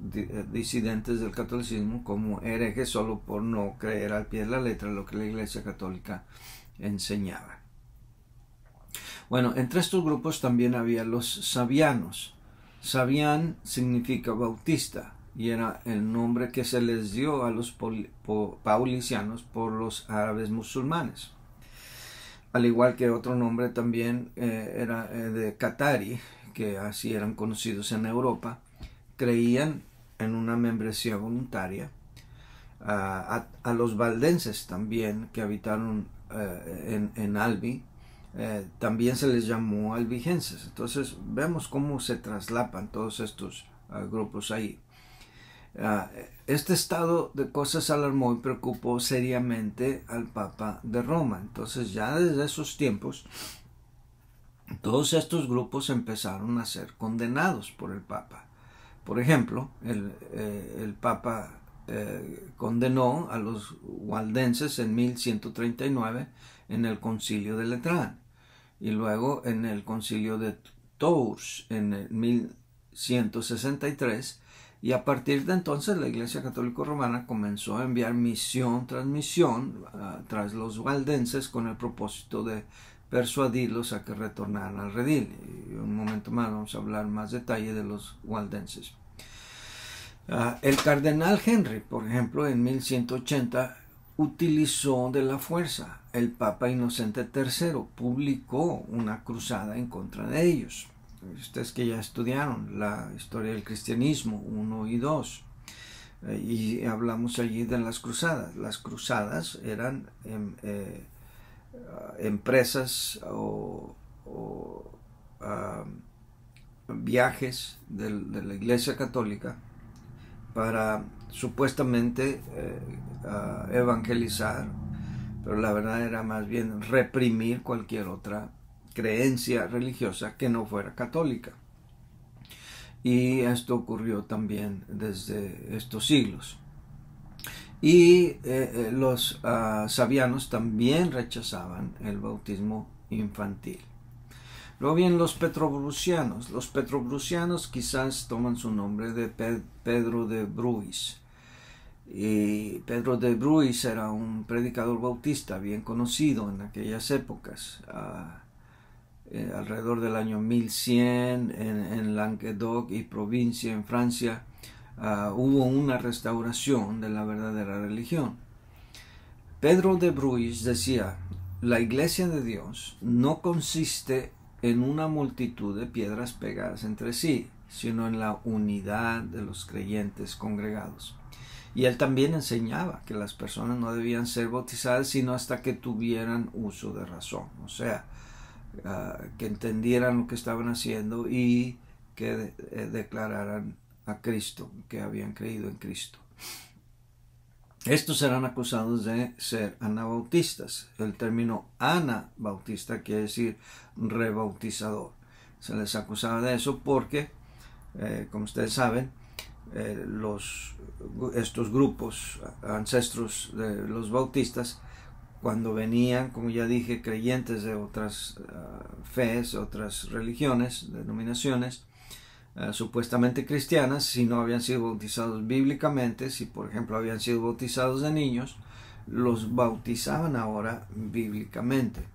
disidentes del catolicismo como herejes solo por no creer al pie de la letra lo que la Iglesia Católica enseñaba. Bueno, entre estos grupos también había los sabianos. Sabian significa bautista y era el nombre que se les dio a los paulicianos por los árabes musulmanes. Al igual que otro nombre también eh, era eh, de Qatari, que así eran conocidos en Europa, creían en una membresía voluntaria. a, a, los valdenses también que habitaron eh, en, Albi, eh, también se les llamó albigenses. Entonces vemos cómo se traslapan todos estos ah, grupos ahí. Ah, este estado de cosas alarmó y preocupó seriamente al Papa de Roma. Entonces ya desde esos tiempos todos estos grupos empezaron a ser condenados por el Papa. Por ejemplo, el, eh, el Papa eh, condenó a los waldenses en 1139 en el concilio de Letrán y luego en el concilio de Tours en 1163 y a partir de entonces la Iglesia Católica Romana comenzó a enviar misión tras misión ah, tras los waldenses con el propósito de persuadirlos a que retornaran al redil. un momento más vamos a hablar más detalle de los waldenses. Ah, el cardenal Henry, por ejemplo, en 1180 utilizó de la fuerza. El Papa Inocente III publicó una cruzada en contra de ellos. Ustedes que ya estudiaron la historia del cristianismo 1 y 2. Eh, y hablamos allí de las cruzadas. Las cruzadas eran em, eh, empresas o, ah, viajes de la Iglesia Católica para supuestamente eh, evangelizar, pero la verdad era más bien reprimir cualquier otra creencia religiosa que no fuera católica. Y esto ocurrió también desde estos siglos. Y eh, eh, los ah, sabianos también rechazaban el bautismo infantil. Luego bien los petrobrusianos. Los petrobrusianos quizás toman su nombre de Pedro de Bruys. Y Pedro de Bruys era un predicador bautista bien conocido en aquellas épocas. Eh, alrededor del año 1100 en, Languedoc y provincia en Francia ah, hubo una restauración de la verdadera religión. Pedro de Bruys decía, la iglesia de Dios no consiste en una multitud de piedras pegadas entre sí, sino en la unidad de los creyentes congregados. Y él también enseñaba que las personas no debían ser bautizadas sino hasta que tuvieran uso de razón, o sea, ah, que entendieran lo que estaban haciendo y que eh, declararan a Cristo, que habían creído en Cristo. Estos serán acusados de ser anabautistas. El término anabautista quiere decir rebautizador. Se les acusaba de eso porque, eh, como ustedes saben, eh, los, estos grupos ancestros de los bautistas, cuando venían, como ya dije, creyentes de otras ah, fees, otras religiones, denominaciones, ah, supuestamente cristianas, si no habían sido bautizados bíblicamente, si por ejemplo habían sido bautizados de niños, los bautizaban ahora bíblicamente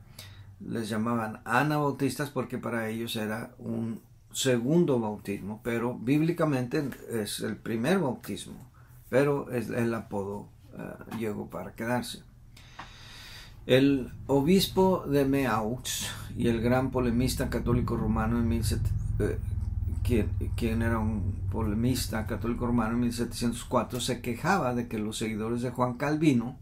les llamaban anabautistas porque para ellos era un segundo bautismo, pero bíblicamente es el primer bautismo, pero es, el apodo eh, llegó para quedarse. El obispo de Meaux y el gran polemista católico romano en 17, eh, quien, era un polemista católico romano en 1704, se quejaba de que los seguidores de Juan Calvino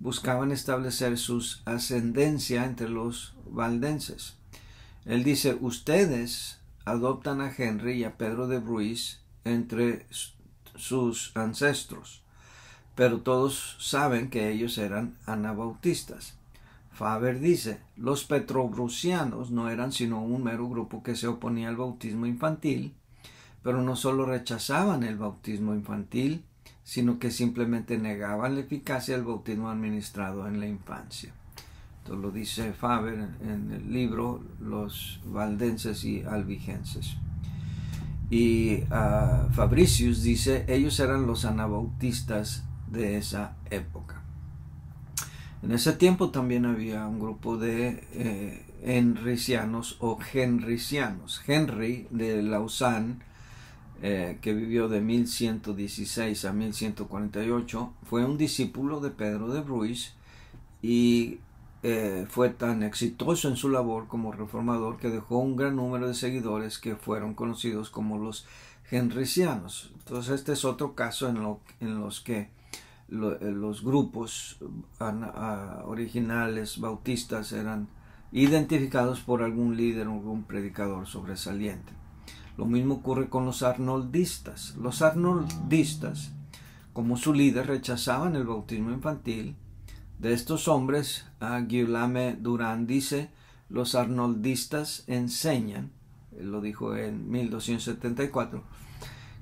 buscaban establecer su ascendencia entre los valdenses. Él dice, ustedes adoptan a Henry y a Pedro de Bruis entre sus ancestros, pero todos saben que ellos eran anabautistas. Faber dice, los petrobrusianos no eran sino un mero grupo que se oponía al bautismo infantil, pero no solo rechazaban el bautismo infantil, sino que simplemente negaban la eficacia del bautismo administrado en la infancia lo dice Faber en el libro Los Valdenses y Albigenses. Y ah, Fabricius dice, ellos eran los anabautistas de esa época. En ese tiempo también había un grupo de eh, henricianos o henricianos. Henry de Lausanne, eh, que vivió de 1116 a 1148, fue un discípulo de Pedro de Bruis y eh, fue tan exitoso en su labor como reformador que dejó un gran número de seguidores que fueron conocidos como los henricianos. Entonces este es otro caso en, los que eh, los grupos originales bautistas eran identificados por algún líder o algún predicador sobresaliente. Lo mismo ocurre con los arnoldistas. Los arnoldistas, como su líder, rechazaban el bautismo infantil de estos hombres, uh, Durán dice, los arnoldistas enseñan, lo dijo en 1274,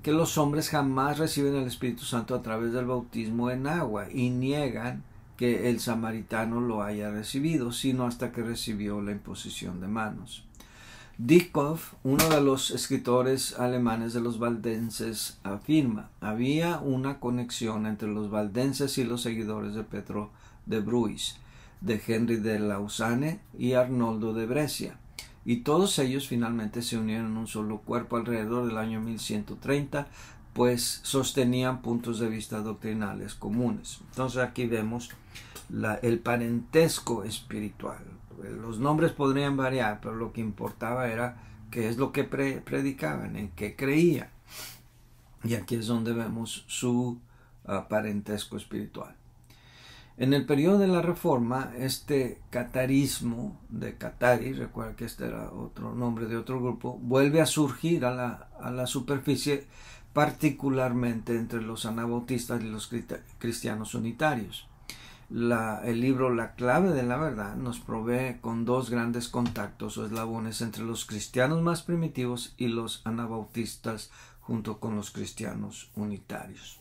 que los hombres jamás reciben el Espíritu Santo a través del bautismo en agua y niegan que el samaritano lo haya recibido, sino hasta que recibió la imposición de manos. Dickhoff, uno de los escritores alemanes de los valdenses, afirma, había una conexión entre los valdenses y los seguidores de Pedro de Bruis, de Henry de Lausanne y Arnoldo de Brescia. Y todos ellos finalmente se unieron en un solo cuerpo alrededor del año 1130, pues sostenían puntos de vista doctrinales comunes. Entonces aquí vemos el parentesco espiritual. Los nombres podrían variar, pero lo que importaba era qué es lo que predicaban, en qué creían. Y aquí es donde vemos su ah, parentesco espiritual. En el periodo de la reforma, este catarismo de Catari, recuerda que este era otro nombre de otro grupo, vuelve a surgir a la, superficie, particularmente entre los anabautistas y los cristianos unitarios. el libro La clave de la verdad nos provee con dos grandes contactos o eslabones entre los cristianos más primitivos y los anabautistas junto con los cristianos unitarios.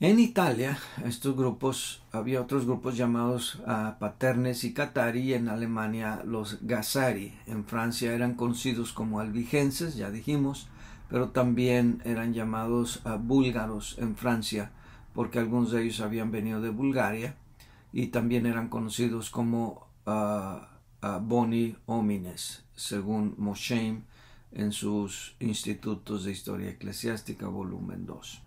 En Italia, estos grupos, había otros grupos llamados ah, Paternes y Catari, en Alemania los gazari. en Francia eran conocidos como albigenses, ya dijimos, pero también eran llamados ah, búlgaros en Francia, porque algunos de ellos habían venido de Bulgaria, y también eran conocidos como ah, boni homines, según Mosheim en sus Institutos de Historia Eclesiástica, volumen 2.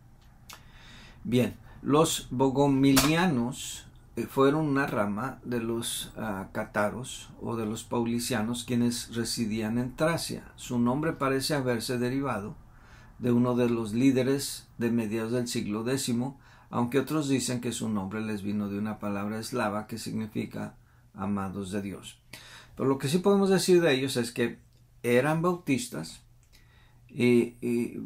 Bien, los bogomilianos eh, fueron una rama de los ah, cataros o de los paulicianos quienes residían en Tracia. Su nombre parece haberse derivado de uno de los líderes de mediados del siglo X, aunque otros dicen que su nombre les vino de una palabra eslava que significa amados de Dios. Pero lo que sí podemos decir de ellos es que eran bautistas, y, y,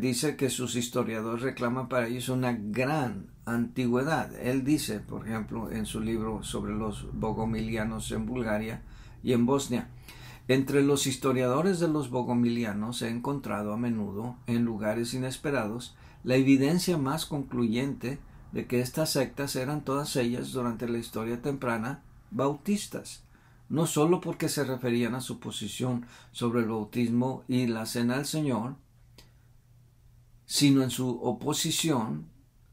dice que sus historiadores reclaman para ellos una gran antigüedad. Él dice, por ejemplo, en su libro sobre los bogomilianos en Bulgaria y en Bosnia, entre los historiadores de los bogomilianos he encontrado a menudo, en lugares inesperados, la evidencia más concluyente de que estas sectas eran todas ellas durante la historia temprana bautistas no solo porque se referían a su posición sobre el bautismo y la cena del Señor, sino en su oposición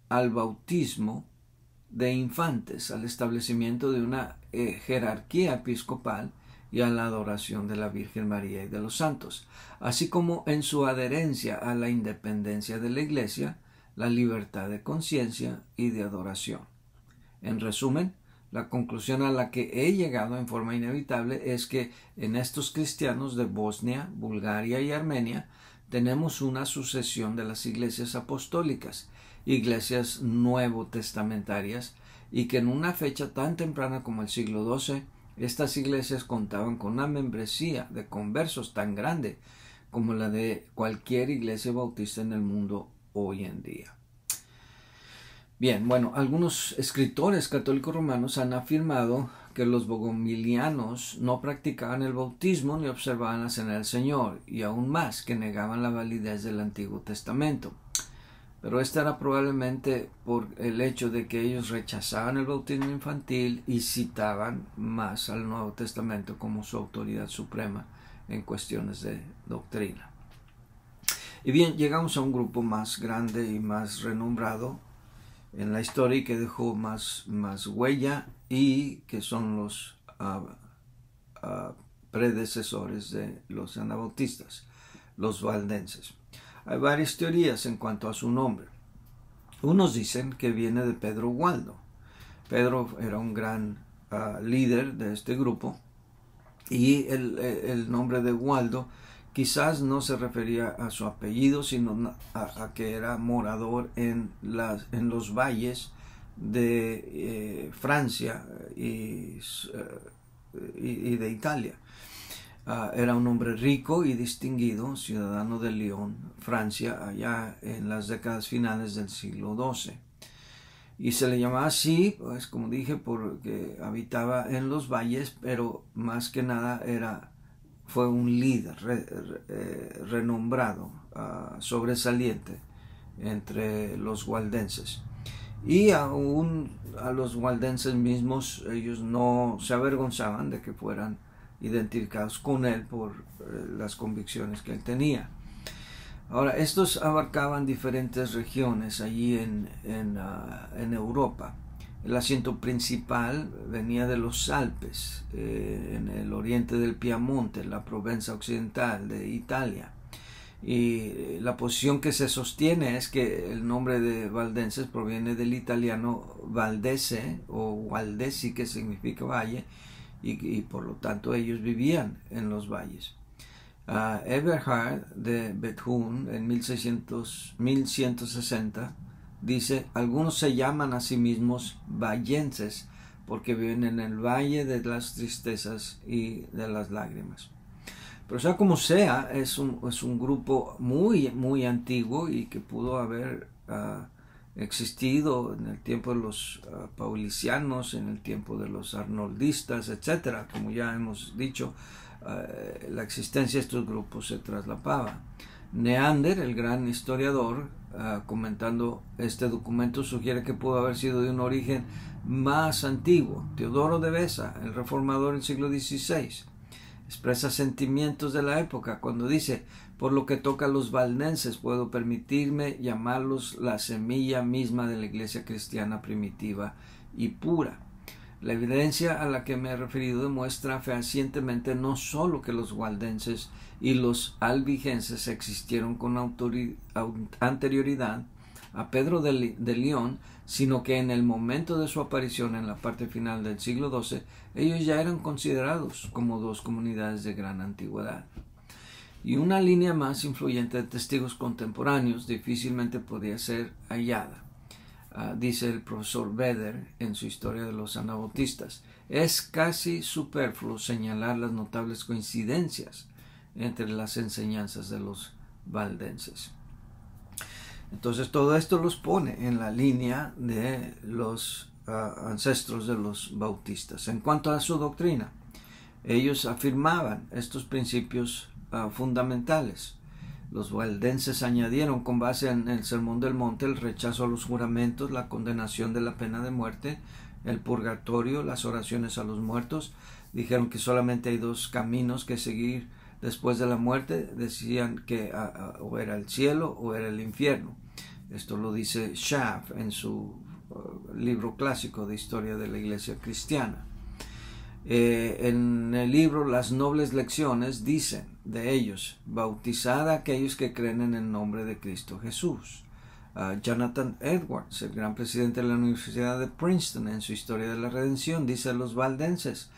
al bautismo de infantes, al establecimiento de una eh, jerarquía episcopal y a la adoración de la Virgen María y de los santos, así como en su adherencia a la independencia de la Iglesia, la libertad de conciencia y de adoración. En resumen, la conclusión a la que he llegado en forma inevitable es que en estos cristianos de Bosnia, Bulgaria y Armenia tenemos una sucesión de las iglesias apostólicas, iglesias nuevo testamentarias, y que en una fecha tan temprana como el siglo XII, estas iglesias contaban con una membresía de conversos tan grande como la de cualquier iglesia bautista en el mundo hoy en día. Bien, bueno, algunos escritores católicos romanos han afirmado que los bogomilianos no practicaban el bautismo ni observaban la cena del Señor, y aún más que negaban la validez del Antiguo Testamento. Pero esto era probablemente por el hecho de que ellos rechazaban el bautismo infantil y citaban más al Nuevo Testamento como su autoridad suprema en cuestiones de doctrina. Y bien, llegamos a un grupo más grande y más renombrado en la historia y que dejó más, más huella y que son los ah, ah, predecesores de los anabautistas, los valdenses. Hay varias teorías en cuanto a su nombre. Unos dicen que viene de Pedro Waldo. Pedro era un gran ah, líder de este grupo y el, el nombre de Waldo quizás no se refería a su apellido, sino a, que era morador en, los valles de eh, Francia eh, y, de Italia. Ah, era un hombre rico y distinguido, ciudadano de Lyon, Francia, allá en las décadas finales del siglo XII. Y se le llamaba así, pues como dije, porque habitaba en los valles, pero más que nada era fue un líder eh, renombrado, ah, sobresaliente entre los waldenses. Y aún a los waldenses mismos, ellos no se avergonzaban de que fueran identificados con él por eh, las convicciones que él tenía. Ahora, estos abarcaban diferentes regiones allí en ah, Europa. El asiento principal venía de los Alpes, eh, en el oriente del Piamonte, la Provenza occidental de Italia. Y eh, la posición que se sostiene es que el nombre de Valdenses proviene del italiano Valdese o Valdesi, que significa valle, y, por lo tanto ellos vivían en los valles. Eberhard de Bethune en 1160 dice, algunos se llaman a sí mismos vallenses porque viven en el valle de las tristezas y de las lágrimas. Pero sea como sea, es un, es un grupo muy, muy antiguo y que pudo haber ah, existido en el tiempo de los ah, paulicianos, en el tiempo de los arnoldistas, etcétera, como ya hemos dicho, ah, la existencia de estos grupos se traslapaba. Neander, el gran historiador, Ah, comentando este documento, sugiere que pudo haber sido de un origen más antiguo. Teodoro de Besa, el reformador del siglo XVI, expresa sentimientos de la época cuando dice, por lo que toca a los valnenses, puedo permitirme llamarlos la semilla misma de la iglesia cristiana primitiva y pura. La evidencia a la que me he referido demuestra fehacientemente no solo que los waldenses y los albigenses existieron con anterioridad a Pedro de, de León, sino que en el momento de su aparición en la parte final del siglo XII, ellos ya eran considerados como dos comunidades de gran antigüedad. Y una línea más influyente de testigos contemporáneos difícilmente podía ser hallada. Ah, dice el profesor Beder en su historia de los anabautistas. Es casi superfluo señalar las notables coincidencias entre las enseñanzas de los valdenses. Entonces todo esto los pone en la línea de los ah, ancestros de los bautistas. En cuanto a su doctrina, ellos afirmaban estos principios ah, fundamentales los valdenses añadieron, con base en el Sermón del Monte, el rechazo a los juramentos, la condenación de la pena de muerte, el purgatorio, las oraciones a los muertos. Dijeron que solamente hay dos caminos que seguir después de la muerte. Decían que o era el cielo o era el infierno. Esto lo dice Schaff en su uh, libro clásico de historia de la iglesia cristiana. Eh, en el libro Las nobles lecciones dicen, de ellos, bautizada aquellos que creen en el nombre de Cristo Jesús. Ah, Jonathan Edwards, el gran presidente de la Universidad de Princeton, en su Historia de la Redención, dice a los valdenses,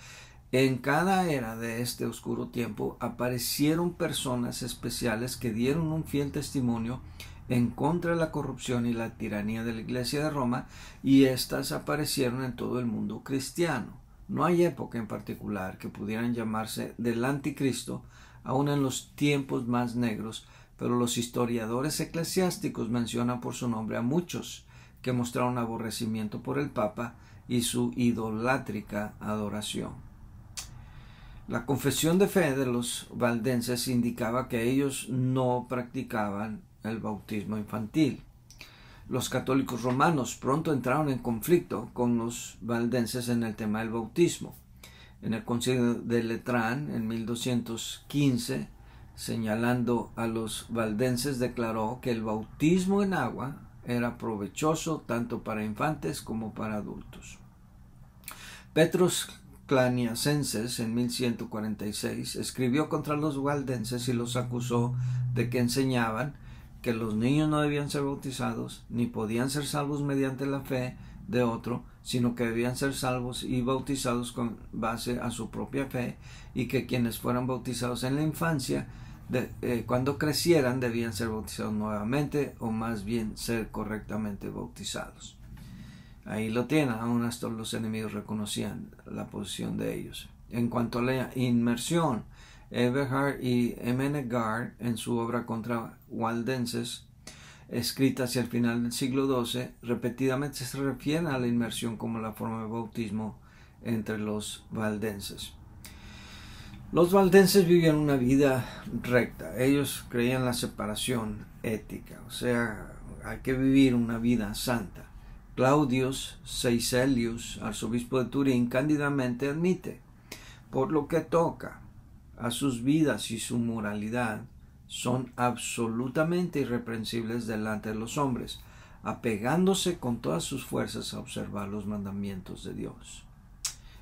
en cada era de este oscuro tiempo aparecieron personas especiales que dieron un fiel testimonio en contra de la corrupción y la tiranía de la Iglesia de Roma y éstas aparecieron en todo el mundo cristiano. No hay época en particular que pudieran llamarse del anticristo aún en los tiempos más negros, pero los historiadores eclesiásticos mencionan por su nombre a muchos que mostraron aborrecimiento por el Papa y su idolátrica adoración. La confesión de fe de los valdenses indicaba que ellos no practicaban el bautismo infantil. Los católicos romanos pronto entraron en conflicto con los valdenses en el tema del bautismo en el concilio de Letrán en 1215, señalando a los valdenses, declaró que el bautismo en agua era provechoso tanto para infantes como para adultos. Petrus Claniacenses en 1146 escribió contra los valdenses y los acusó de que enseñaban que los niños no debían ser bautizados ni podían ser salvos mediante la fe de otro, sino que debían ser salvos y bautizados con base a su propia fe y que quienes fueran bautizados en la infancia, eh, cuando crecieran, debían ser bautizados nuevamente o más bien ser correctamente bautizados. Ahí lo tienen, aún hasta los enemigos reconocían la posición de ellos. En cuanto a la inmersión, Eberhard y Gard, en su obra contra Waldenses escrita hacia el final del siglo XII, repetidamente se refiere a la inmersión como la forma de bautismo entre los valdenses. Los valdenses vivían una vida recta, ellos creían la separación ética, o sea, hay que vivir una vida santa. Claudius Seiselius, arzobispo de Turín, cándidamente admite, por lo que toca a sus vidas y su moralidad, son absolutamente irreprensibles delante de los hombres, apegándose con todas sus fuerzas a observar los mandamientos de Dios.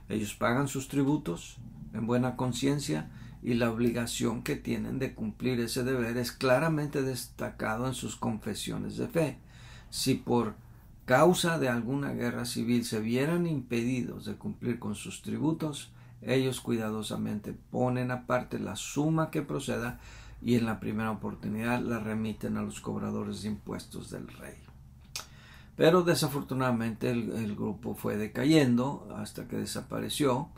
Ellos pagan sus tributos en buena conciencia y la obligación que tienen de cumplir ese deber es claramente destacado en sus confesiones de fe. Si por causa de alguna guerra civil se vieran impedidos de cumplir con sus tributos, ellos cuidadosamente ponen aparte la suma que proceda y en la primera oportunidad la remiten a los cobradores de impuestos del rey. Pero desafortunadamente el, grupo fue decayendo hasta que desapareció,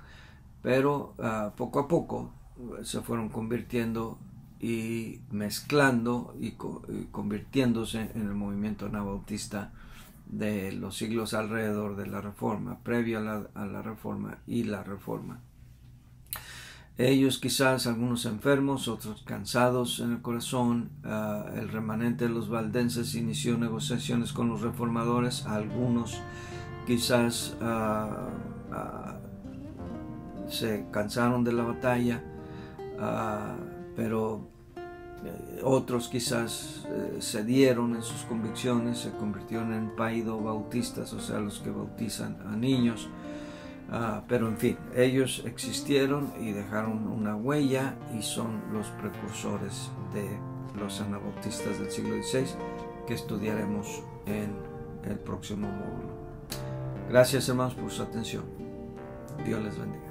pero ah, poco a poco eh, se fueron convirtiendo y mezclando y, convirtiéndose en el movimiento anabautista de los siglos alrededor de la reforma, previo a la reforma y la reforma. Ellos quizás algunos enfermos, otros cansados en el corazón. Ah, el remanente de los valdenses inició negociaciones con los reformadores. Algunos quizás ah, ah, se cansaron de la batalla, pero eh, otros quizás eh, cedieron en sus convicciones, se convirtieron en paido bautistas, o sea, los que bautizan a niños. Ah, pero en fin, ellos existieron y dejaron una huella y son los precursores de los anabautistas del siglo XVI que estudiaremos en el próximo módulo. Gracias hermanos por su atención. Dios les bendiga.